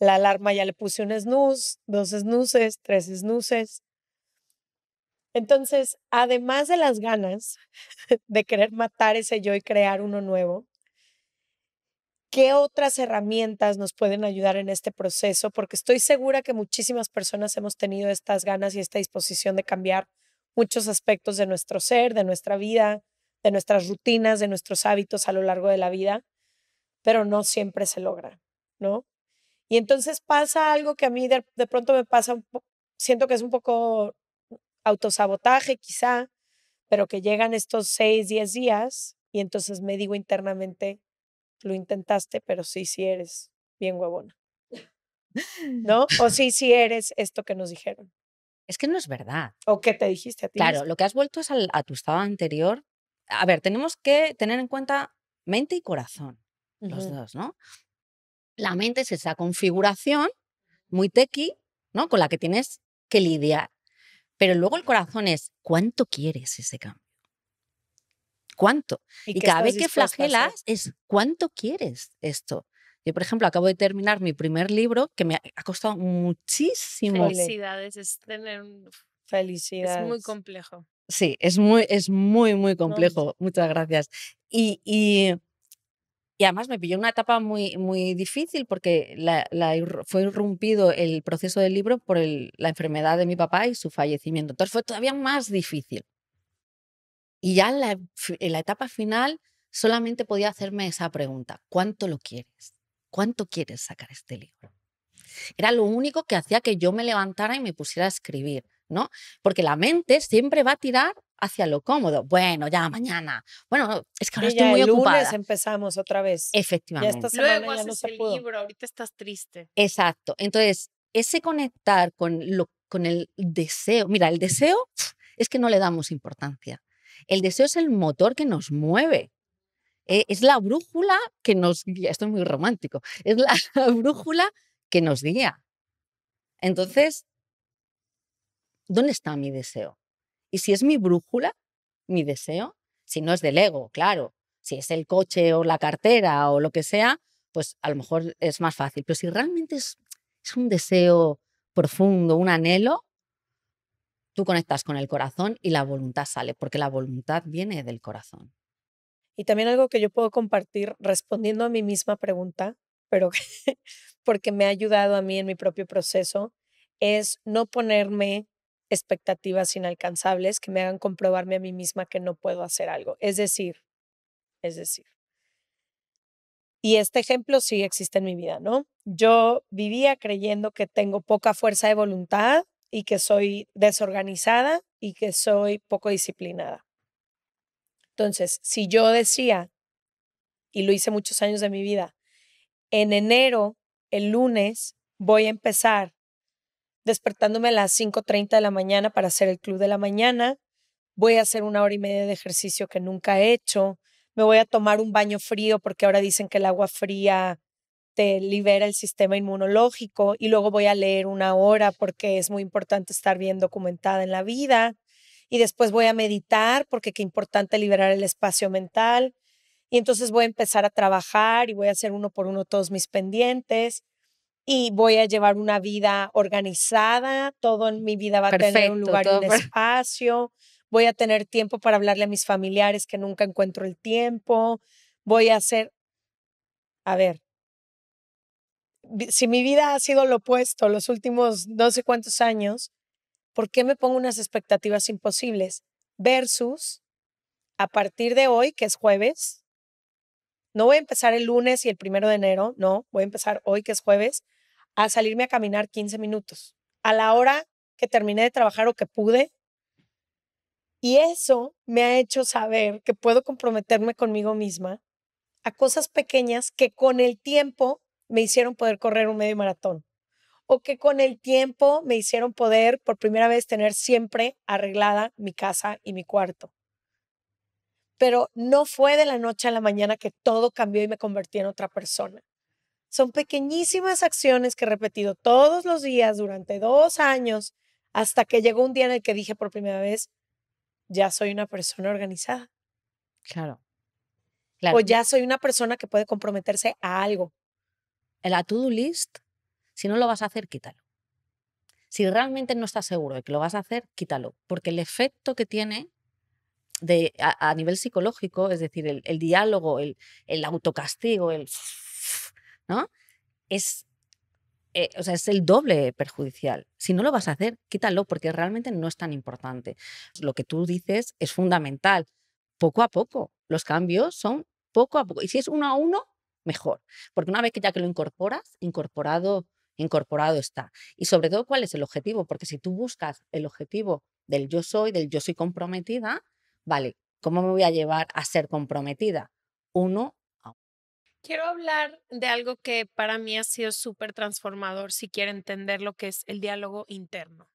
la alarma ya le puse un snooze, dos snoozes, tres snoozes. Entonces, además de las ganas (laughs) de querer matar ese yo y crear uno nuevo, ¿qué otras herramientas nos pueden ayudar en este proceso? Porque estoy segura que muchísimas personas hemos tenido estas ganas y esta disposición de cambiar muchos aspectos de nuestro ser, de nuestra vida, de nuestras rutinas, de nuestros hábitos a lo largo de la vida, pero no siempre se logra, ¿no? Y entonces pasa algo que a mí de, pronto me pasa, un siento que es un poco autosabotaje quizá, pero que llegan estos seis, diez días y entonces me digo internamente, lo intentaste, pero sí, sí eres bien huevona. (laughs) ¿No? O sí, sí eres esto que nos dijeron. Es que no es verdad. ¿O qué te dijiste a ti? Claro, lo que has vuelto es al, a tu estado anterior. A ver, tenemos que tener en cuenta mente y corazón, los dos, ¿no? la mente es esa configuración muy tequi, ¿no? Con la que tienes que lidiar. Pero luego el corazón es, ¿cuánto quieres ese cambio? ¿Cuánto? Y, cada vez que flagelas es, ¿cuánto quieres esto? Yo, por ejemplo, acabo de terminar mi primer libro que me ha costado muchísimo. Felicidades, es tener Felicidades. Es muy complejo. Sí, es muy, es muy, muy complejo. Muchas gracias. y, y además me pilló una etapa muy, muy difícil porque fue irrumpido el proceso del libro por la enfermedad de mi papá y su fallecimiento. Entonces fue todavía más difícil. Y ya en la etapa final solamente podía hacerme esa pregunta, ¿cuánto lo quieres? ¿Cuánto quieres sacar este libro? Era lo único que hacía que yo me levantara y me pusiera a escribir. ¿no? Porque la mente siempre va a tirar hacia lo cómodo. Bueno, ya mañana. Bueno, es que ahora estoy muy el lunes empezamos otra vez. Efectivamente. Ya Luego haces el libro, ahorita estás triste. Exacto. Entonces, ese conectar con, lo, con el deseo. Mira, el deseo (sniffs) es que no le damos importancia. El deseo es el motor que nos mueve. Eh, es la brújula que nos guía. Esto es muy romántico. Es la (laughs) brújula que nos guía. Entonces, ¿dónde está mi deseo? Y si es mi brújula, mi deseo, si no es del ego, claro, si es el coche o la cartera o lo que sea, pues a lo mejor es más fácil. Pero si realmente es, es un deseo profundo, un anhelo, tú conectas con el corazón y la voluntad sale, porque la voluntad viene del corazón. Y también algo que yo puedo compartir respondiendo a mi misma pregunta, pero (laughs) porque me ha ayudado a mí en mi propio proceso, es no ponerme expectativas inalcanzables que me hagan comprobarme a mí misma que no puedo hacer algo. Es decir, es decir. Y este ejemplo sí existe en mi vida, ¿no? Yo vivía creyendo que tengo poca fuerza de voluntad y que soy desorganizada y que soy poco disciplinada. Entonces, si yo decía, y lo hice muchos años de mi vida, en enero, el lunes, voy a empezar despertándome a las 5.30 de la mañana para hacer el club de la mañana, voy a hacer una hora y media de ejercicio que nunca he hecho, me voy a tomar un baño frío porque ahora dicen que el agua fría te libera el sistema inmunológico y luego voy a leer una hora porque es muy importante estar bien documentada en la vida y después voy a meditar porque qué importante liberar el espacio mental y entonces voy a empezar a trabajar y voy a hacer uno por uno todos mis pendientes y voy a llevar una vida organizada, todo en mi vida va a tener un lugar y un espacio, voy a tener tiempo para hablarle a mis familiares que nunca encuentro el tiempo, voy a hacer, a ver, si mi vida ha sido lo opuesto los últimos no sé cuántos años, ¿por qué me pongo unas expectativas imposibles? Versus, a partir de hoy, que es jueves, no voy a empezar el lunes y el primero de enero, no, voy a empezar hoy, que es jueves, a salirme a caminar 15 minutos a la hora que terminé de trabajar o que pude. Y eso me ha hecho saber que puedo comprometerme conmigo misma a cosas pequeñas que con el tiempo me hicieron poder correr un medio maratón o que con el tiempo me hicieron poder por primera vez tener siempre arreglada mi casa y mi cuarto. Pero no fue de la noche a la mañana que todo cambió y me convertí en otra persona. Son pequeñísimas acciones que he repetido todos los días durante dos años hasta que llegó un día en el que dije por primera vez, ya soy una persona organizada. Claro. claro. O ya soy una persona que puede comprometerse a algo. El to-do list, si no lo vas a hacer, quítalo. Si realmente no estás seguro de que lo vas a hacer, quítalo, porque el efecto que tiene de, a, nivel psicológico, es decir, el, diálogo, el, el autocastigo, el es, eh, o sea, es el doble perjudicial. Si no lo vas a hacer, quítalo porque realmente no es tan importante. Lo que tú dices es fundamental. Poco a poco. Los cambios son poco a poco. Y si es uno a uno, mejor. Porque una vez que ya que lo incorporas, incorporado, incorporado está. Y sobre todo, ¿cuál es el objetivo? Porque si tú buscas el objetivo del yo soy, del yo soy comprometida, vale, ¿cómo me voy a llevar a ser comprometida? Uno Quiero hablar de algo que para mí ha sido súper transformador si quiere entender lo que es el diálogo interno.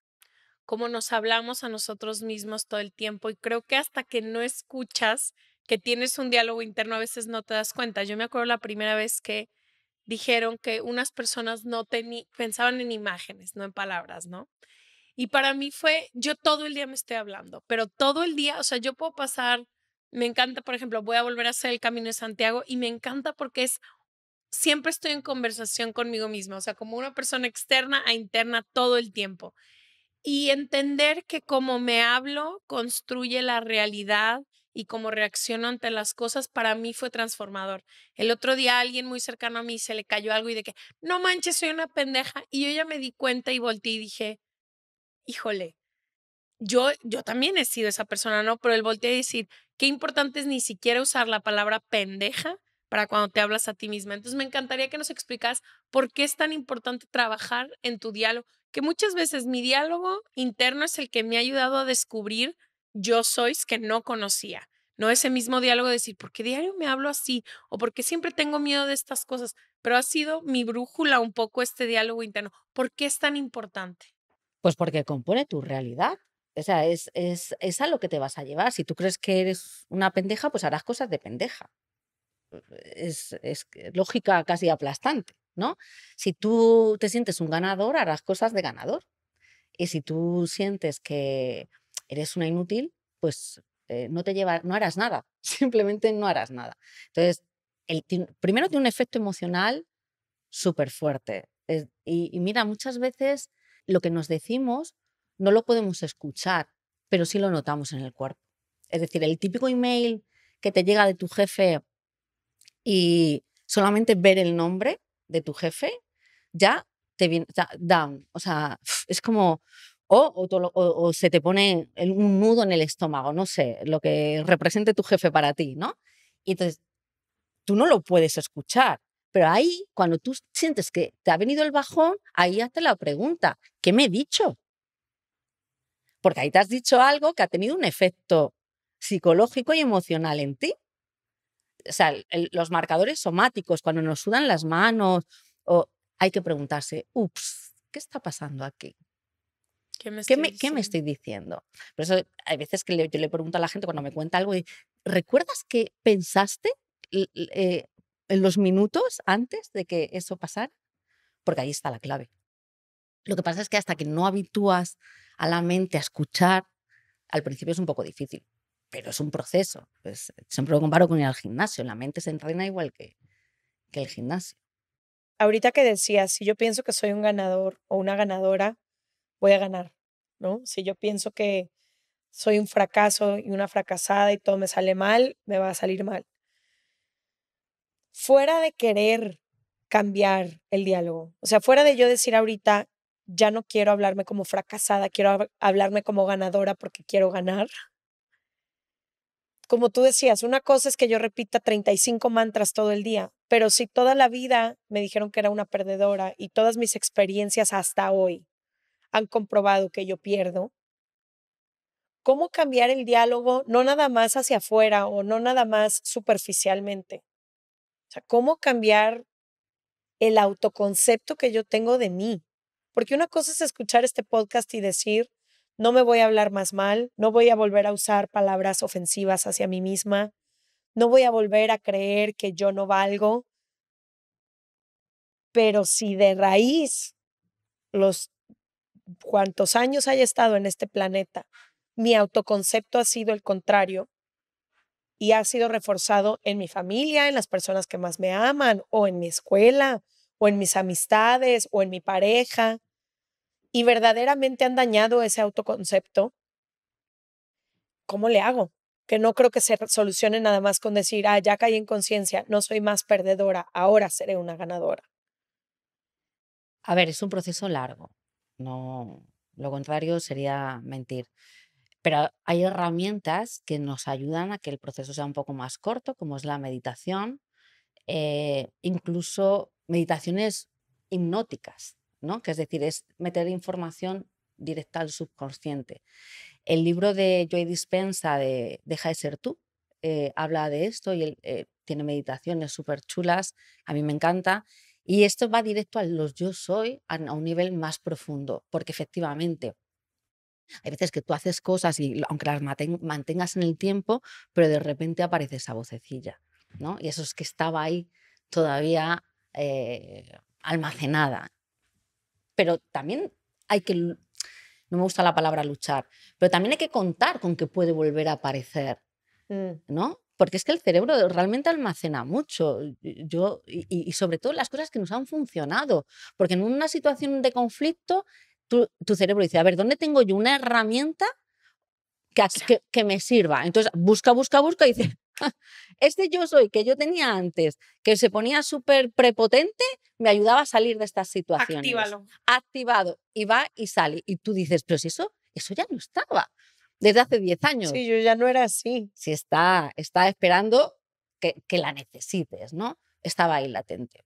Cómo nos hablamos a nosotros mismos todo el tiempo y creo que hasta que no escuchas que tienes un diálogo interno a veces no te das cuenta. Yo me acuerdo la primera vez que dijeron que unas personas no pensaban en imágenes, no en palabras, ¿no? Y para mí fue, yo todo el día me estoy hablando, pero todo el día, o sea, yo puedo pasar me encanta, por ejemplo, voy a volver a hacer el Camino de Santiago y me encanta porque es siempre estoy en conversación conmigo misma, o sea, como una persona externa a interna todo el tiempo. Y entender que como me hablo construye la realidad y cómo reacciono ante las cosas para mí fue transformador. El otro día alguien muy cercano a mí se le cayó algo y de que, no manches, soy una pendeja. Y yo ya me di cuenta y volteé y dije, híjole, yo, también he sido esa persona, ¿no? Pero el voltear a decir, qué importante es ni siquiera usar la palabra pendeja para cuando te hablas a ti misma. Entonces, me encantaría que nos explicas por qué es tan importante trabajar en tu diálogo, que muchas veces mi diálogo interno es el que me ha ayudado a descubrir yo sois que no conocía. No ese mismo diálogo de decir, ¿por qué diario me hablo así? ¿O por qué siempre tengo miedo de estas cosas? Pero ha sido mi brújula un poco este diálogo interno. ¿Por qué es tan importante? Pues porque compone tu realidad o sea, es, es, a lo que te vas a llevar. Si tú crees que eres una pendeja, pues harás cosas de pendeja. Eh, es, lógica casi aplastante, ¿no? Si tú te sientes un ganador, harás cosas de ganador. Y si tú sientes que eres una inútil, pues eh, no te lleva, no harás nada, (laughs) simplemente no harás nada. Entonces, primero tiene un efecto emocional súper fuerte. y mira, muchas veces lo que nos decimos no lo podemos escuchar, pero sí lo notamos en el cuerpo. Es decir, el típico email que te llega de tu jefe y solamente ver el nombre de tu jefe ya te viene down. O sea, (sniffs) es como, o, se te pone un nudo en el estómago, no sé, lo que represente tu jefe para ti, ¿no? Y entonces, tú no lo puedes escuchar, pero ahí, cuando tú sientes que te ha venido el bajón, ahí hazte la pregunta, ¿qué me he dicho? Porque ahí te has dicho algo que ha tenido un efecto psicológico y emocional en ti. O sea, los marcadores somáticos, cuando nos sudan las manos, o hay que preguntarse, ups, ¿qué está pasando aquí? ¿Qué me, estoy diciendo? Por eso hay veces que yo le pregunto a la gente cuando me cuenta algo, y, ¿recuerdas qué pensaste eh, en los minutos antes de que eso pasara? Porque ahí está la clave. Lo que pasa es que hasta que no habitúas a la mente a escuchar, al principio es un poco difícil, pero es un proceso. Pues siempre lo comparo con ir al gimnasio. La mente se entrena igual que, que el gimnasio. Ahorita que decías, si yo pienso que soy un ganador o una ganadora, voy a ganar, ¿no? Si yo pienso que soy un fracaso y una fracasada y todo me sale mal, me va a salir mal. Fuera de querer cambiar el diálogo, o sea, fuera de yo decir ahorita, ya no quiero hablarme como fracasada, quiero hablarme como ganadora porque quiero ganar. Como tú decías, una cosa es que yo repita 35 mantras todo el día, pero si toda la vida me dijeron que era una perdedora y todas mis experiencias hasta hoy han comprobado que yo pierdo, ¿cómo cambiar el diálogo no nada más hacia afuera o no nada más superficialmente? O sea, ¿cómo cambiar el autoconcepto que yo tengo de mí? Porque una cosa es escuchar este podcast y decir, no me voy a hablar más mal, no voy a volver a usar palabras ofensivas hacia mí misma, no voy a volver a creer que yo no valgo. Pero si de raíz, los cuantos años haya estado en este planeta, mi autoconcepto ha sido el contrario y ha sido reforzado en mi familia, en las personas que más me aman, o en mi escuela, o en mis amistades, o en mi pareja, y verdaderamente han dañado ese autoconcepto, ¿cómo le hago? Que no creo que se solucione nada más con decir, ah, ya caí en conciencia, no soy más perdedora, ahora seré una ganadora. A ver, es un proceso largo. No, lo contrario sería mentir. Pero hay herramientas que nos ayudan a que el proceso sea un poco más corto, como es la meditación, eh, incluso meditaciones hipnóticas, que es decir, es meter información directa al subconsciente. El libro de Joy Dispensa de Deja de ser tú eh, habla de esto y eh, tiene meditaciones súper chulas, a mí me encanta. Y esto va directo a los yo soy a, un nivel más profundo, porque efectivamente hay veces que tú haces cosas y aunque las mantengas en el tiempo, pero de repente aparece esa vocecilla, ¿no? Y eso es que estaba ahí todavía eh, almacenada pero también hay que, no me gusta la palabra luchar, pero también hay que contar con que puede volver a aparecer, mm. ¿no? Porque es que el cerebro realmente almacena mucho, yo, y, sobre todo las cosas que nos han funcionado, porque en una situación de conflicto, tu cerebro dice, a ver, ¿dónde tengo yo una herramienta que, me sirva. Entonces busca, busca, busca y dice, (laughs) este yo soy que yo tenía antes, que se ponía súper prepotente, me ayudaba a salir de estas situaciones. Activado. Y va y sale. Y tú dices, pero si eso, eso ya no estaba. Desde hace 10 años. Sí, yo ya no era así. Si está, está esperando que, que la necesites, ¿no? Estaba ahí latente.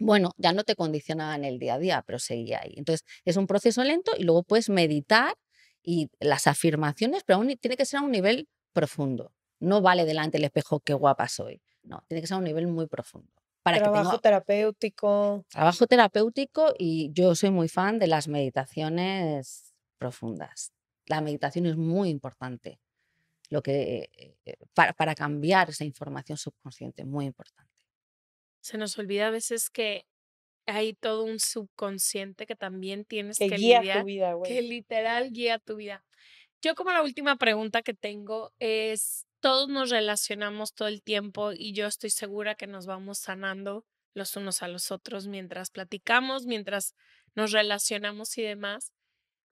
Bueno, ya no te condicionaba en el día a día, pero seguía ahí. Entonces, es un proceso lento y luego puedes meditar y las afirmaciones, pero tiene que ser a un nivel profundo. No vale delante del espejo qué guapa soy. No, tiene que ser a un nivel muy profundo. Para trabajo terapéutico. Trabajo terapéutico y yo soy muy fan de las meditaciones profundas. La meditación es muy importante. Lo que, eh, eh, para, para cambiar esa información subconsciente, muy importante. Se nos olvida a veces que hay todo un subconsciente que también tienes que, que vida, Que literal guía tu vida. Yo como la última pregunta que tengo es, todos nos relacionamos todo el tiempo y yo estoy segura que nos vamos sanando los unos a los otros mientras platicamos, mientras nos relacionamos y demás.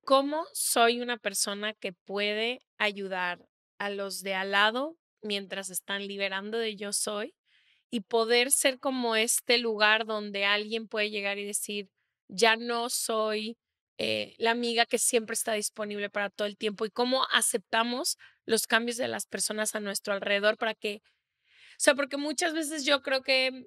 ¿Cómo soy una persona que puede ayudar a los de al lado mientras están liberando de yo soy y poder ser como este lugar donde alguien puede llegar y decir, ya no soy eh, la amiga que siempre está disponible para todo el tiempo y cómo aceptamos los cambios de las personas a nuestro alrededor para que, o sea, porque muchas veces yo creo que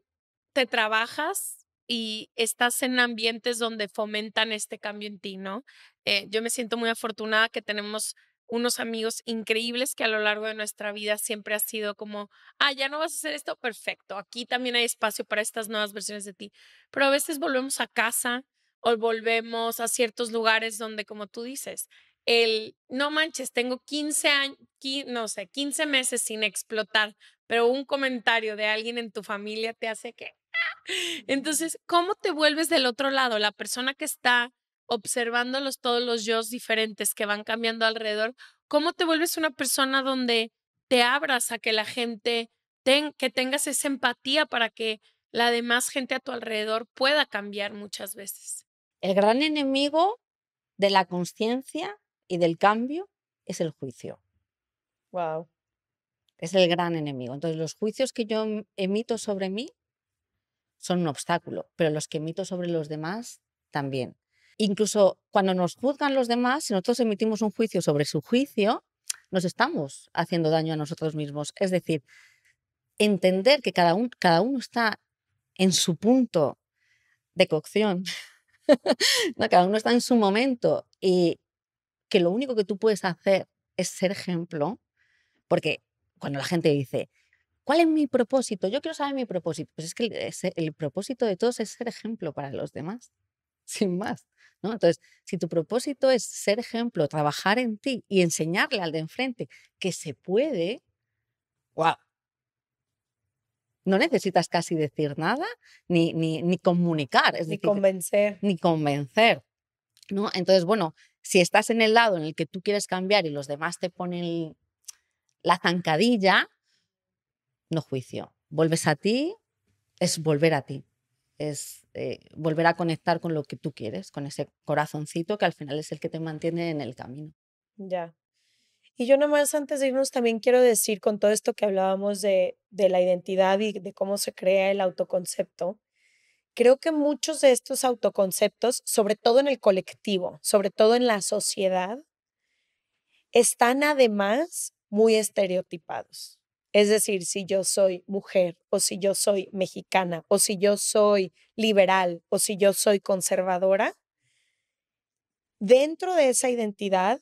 te trabajas y estás en ambientes donde fomentan este cambio en ti, ¿no? Eh, yo me siento muy afortunada que tenemos unos amigos increíbles que a lo largo de nuestra vida siempre ha sido como, ah, ya no vas a hacer esto, perfecto, aquí también hay espacio para estas nuevas versiones de ti. Pero a veces volvemos a casa o volvemos a ciertos lugares donde, como tú dices, el, no manches, tengo 15 años, no sé, 15 meses sin explotar, pero un comentario de alguien en tu familia te hace que... Ah". Entonces, ¿cómo te vuelves del otro lado? La persona que está observándolos todos los yos diferentes que van cambiando alrededor, ¿cómo te vuelves una persona donde te abras a que la gente, tenga que tengas esa empatía para que la demás gente a tu alrededor pueda cambiar muchas veces? El gran enemigo de la conciencia y del cambio es el juicio. Wow. Es el gran enemigo. Entonces, los juicios que yo em, emito sobre mí son un obstáculo, pero los que emito sobre los demás también. Incluso cuando nos juzgan los demás, si nosotros emitimos un juicio sobre su juicio, nos estamos haciendo daño a nosotros mismos. Es decir, entender que cada, cada uno está en su punto de cocción, (laughs) cada uno está en su momento y que lo único que tú puedes hacer es ser ejemplo, porque cuando la gente dice, ¿cuál es mi propósito? Yo quiero saber mi propósito. Pues es que el propósito de todos es ser ejemplo para los demás sin más. ¿no? Entonces, si tu propósito es ser ejemplo, trabajar en ti y enseñarle al de enfrente que se puede, wow. No necesitas casi decir nada, ni, ni, ni comunicar. ni convencer. Ni convencer. ¿no? Entonces, bueno, si estás en el lado en el que tú quieres cambiar y los demás te ponen la zancadilla, no juicio. Vuelves a ti, es volver a ti es eh, volver a conectar con lo que tú quieres, con ese corazoncito que al final es el que te mantiene en el camino. Ya. Y yo nomás antes de irnos también quiero decir con todo esto que hablábamos de la identidad y de cómo se crea el autoconcepto, creo que muchos de estos autoconceptos, sobre todo en el colectivo, sobre todo en la sociedad, están además muy estereotipados. Es decir, si yo soy mujer o si yo soy mexicana o si yo soy liberal o si yo soy conservadora, dentro de esa identidad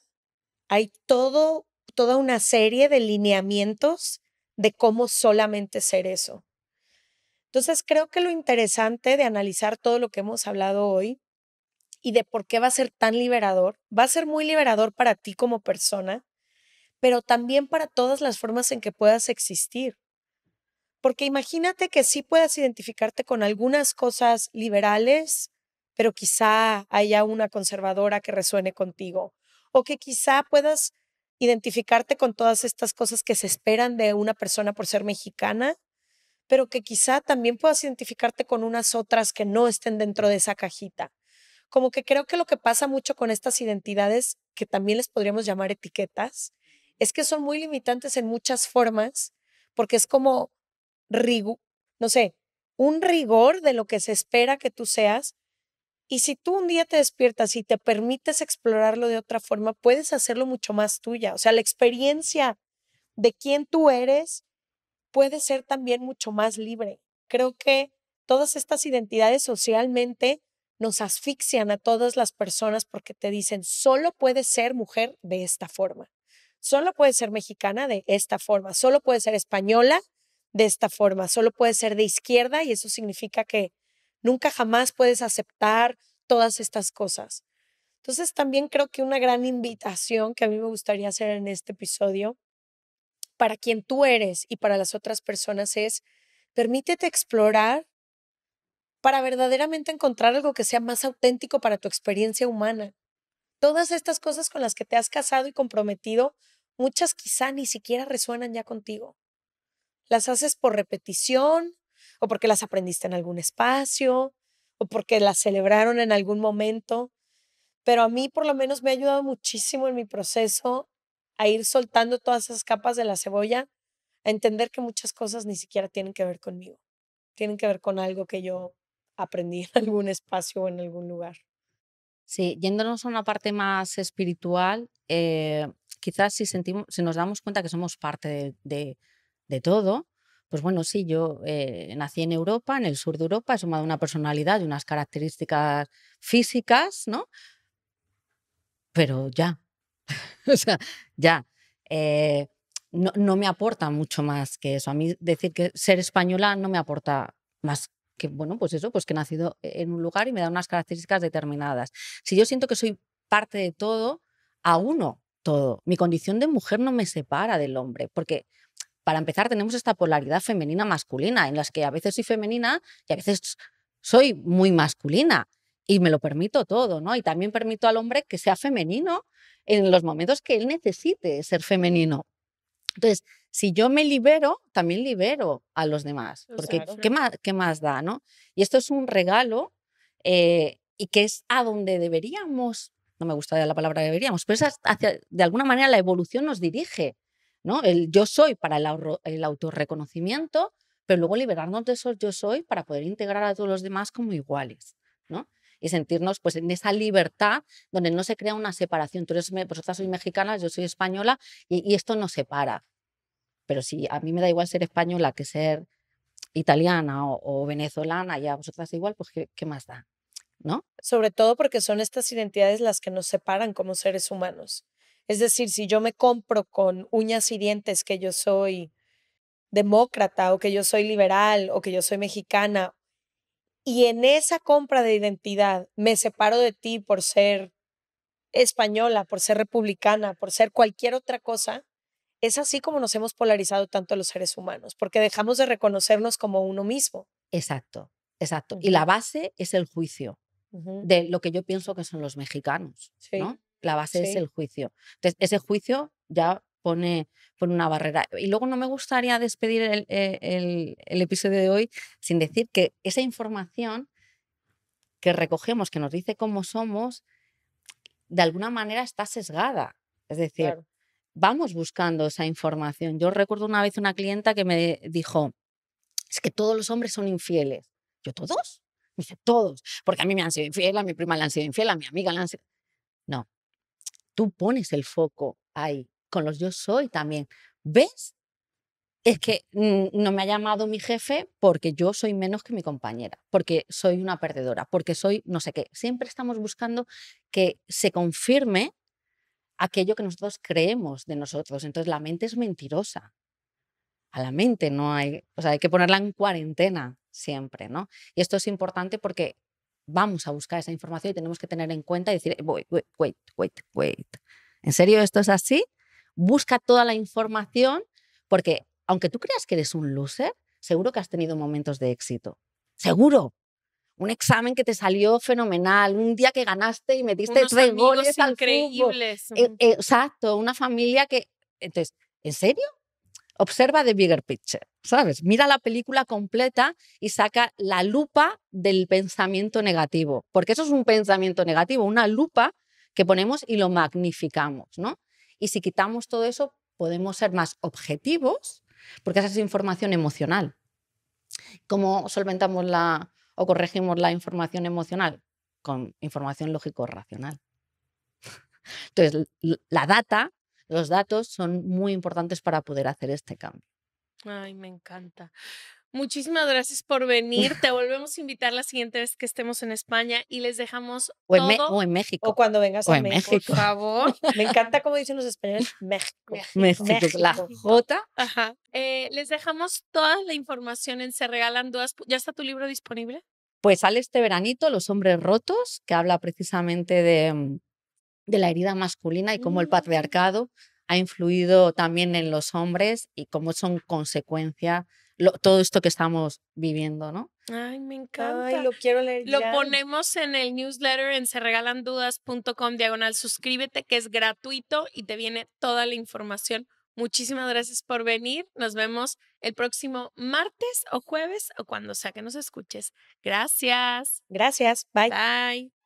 hay todo, toda una serie de lineamientos de cómo solamente ser eso. Entonces, creo que lo interesante de analizar todo lo que hemos hablado hoy y de por qué va a ser tan liberador, va a ser muy liberador para ti como persona, pero también para todas las formas en que puedas existir. Porque imagínate que sí puedas identificarte con algunas cosas liberales, pero quizá haya una conservadora que resuene contigo, o que quizá puedas identificarte con todas estas cosas que se esperan de una persona por ser mexicana, pero que quizá también puedas identificarte con unas otras que no estén dentro de esa cajita. Como que creo que lo que pasa mucho con estas identidades, que también les podríamos llamar etiquetas, es que son muy limitantes en muchas formas, porque es como, no sé, un rigor de lo que se espera que tú seas. Y si tú un día te despiertas y te permites explorarlo de otra forma, puedes hacerlo mucho más tuya. O sea, la experiencia de quién tú eres puede ser también mucho más libre. Creo que todas estas identidades socialmente nos asfixian a todas las personas porque te dicen, solo puedes ser mujer de esta forma. Solo puede ser mexicana de esta forma, solo puede ser española de esta forma, solo puede ser de izquierda y eso significa que nunca jamás puedes aceptar todas estas cosas. Entonces también creo que una gran invitación que a mí me gustaría hacer en este episodio para quien tú eres y para las otras personas es permítete explorar para verdaderamente encontrar algo que sea más auténtico para tu experiencia humana. Todas estas cosas con las que te has casado y comprometido Muchas quizá ni siquiera resuenan ya contigo. Las haces por repetición o porque las aprendiste en algún espacio o porque las celebraron en algún momento. Pero a mí por lo menos me ha ayudado muchísimo en mi proceso a ir soltando todas esas capas de la cebolla, a entender que muchas cosas ni siquiera tienen que ver conmigo, tienen que ver con algo que yo aprendí en (laughs) algún espacio o en algún lugar. Sí, yéndonos a una parte más espiritual, eh, quizás si, sentimos, si nos damos cuenta que somos parte de, de, todo, pues bueno, sí, yo eh, nací en Europa, en el sur de Europa, he sumado una personalidad y unas características físicas, ¿no? Pero ya, (laughs) o sea, ya. Eh, no, no, me aporta mucho más que eso. A mí decir que ser española no me aporta más que, bueno, pues eso, pues que he nacido en un lugar y me da unas características determinadas. Si yo siento que soy parte de todo, a uno, todo. Mi condición de mujer no me separa del hombre, porque para empezar tenemos esta polaridad femenina-masculina, en las que a veces soy femenina y a veces soy muy masculina y me lo permito todo, ¿no? Y también permito al hombre que sea femenino en los momentos que él necesite ser femenino. Entonces, si yo me libero, también libero a los demás, porque ¿qué, más, ¿qué más da? ¿no? Y esto es un regalo eh, y que es a donde deberíamos no me gusta la palabra deberíamos, pero de alguna manera la evolución nos dirige, ¿no? El yo soy para el, autorreconocimiento, pero luego liberarnos de eso yo soy para poder integrar a todos los demás como iguales, ¿no? Y sentirnos pues en esa libertad donde no se crea una separación. Tú eres, vosotras sois mexicanas, yo soy española y, esto nos separa. Pero si a mí me da igual ser española que ser italiana o, venezolana y a vosotras igual, pues qué más da? Sobre todo porque son estas identidades las que nos separan como seres humanos. Es decir, si yo me compro con uñas y dientes que yo soy demócrata o que yo soy liberal o que yo soy mexicana, y en esa compra de identidad me separo de ti por ser española, por ser republicana, por ser cualquier otra cosa, es así como nos hemos polarizado tanto los seres humanos, porque dejamos de reconocernos como uno mismo. Exacto, exacto. Y la base es el juicio de lo que yo pienso que son los mexicanos. ¿no? La base es el juicio. Entonces, ese juicio ya pone, pone una barrera. Y luego no me gustaría despedir eh, el, episodio de hoy sin decir que esa información que recogemos, que nos dice cómo somos, de alguna manera está sesgada. Es decir, vamos buscando esa información. Yo recuerdo una vez una clienta que me dijo, es que todos los hombres son infieles. ¿Yo todos? dice todos, porque a mí me han sido infiel, a mi prima le han sido infiel, a mi amiga le han sido... No, tú pones el foco ahí, con los yo soy también. ¿Ves? Es que mm, no me ha llamado mi jefe porque yo soy menos que mi compañera, porque soy una perdedora, porque soy no sé qué. Siempre estamos buscando que se confirme aquello que nosotros creemos de nosotros. Entonces la mente es mentirosa a la mente, no hay, o sea, hay que ponerla en cuarentena siempre, ¿no? Y esto es importante porque vamos a buscar esa información y tenemos que tener en cuenta y decir, wait, wait, wait, wait. ¿En serio esto es así? Busca toda la información porque aunque tú creas que eres un loser, seguro que has tenido momentos de éxito. Seguro. Un examen que te salió fenomenal, un día que ganaste y metiste tres goles e, Exacto, una familia que... Entonces, ¿en serio? observa the bigger picture, ¿sabes? Mira la película completa y saca la lupa del pensamiento negativo, porque eso es un pensamiento negativo, una lupa que ponemos y lo magnificamos, ¿no? Y si quitamos todo eso, podemos ser más objetivos, porque esa es información emocional. ¿Cómo solventamos la o corregimos la información emocional? Con información lógico-racional. (laughs) Entonces, la data los datos son muy importantes para poder hacer este cambio. Ay, me encanta. Muchísimas gracias por venir. Te (laughs) volvemos a invitar la siguiente vez que estemos en España y les dejamos o en, México. O cuando vengas a México, Por favor. (laughs) Me encanta como dicen los españoles México. México, la J. Ajá. Eh, les dejamos toda la información en Se Regalan Dudas. ¿Ya está tu libro disponible? Pues sale este veranito, Los Hombres Rotos, que habla precisamente de mm, de la herida masculina y cómo el mm. patriarcado ha influido también en los hombres y cómo son consecuencia todo esto que estamos viviendo, ¿no? Ay, me encanta. lo quiero leer. Lo ponemos en el newsletter en serregalandudas.com diagonal. Suscríbete que es gratuito y te viene toda la información. Muchísimas gracias por venir. Nos vemos el próximo martes o jueves o cuando sea que nos escuches. Gracias. Gracias. Bye. Bye.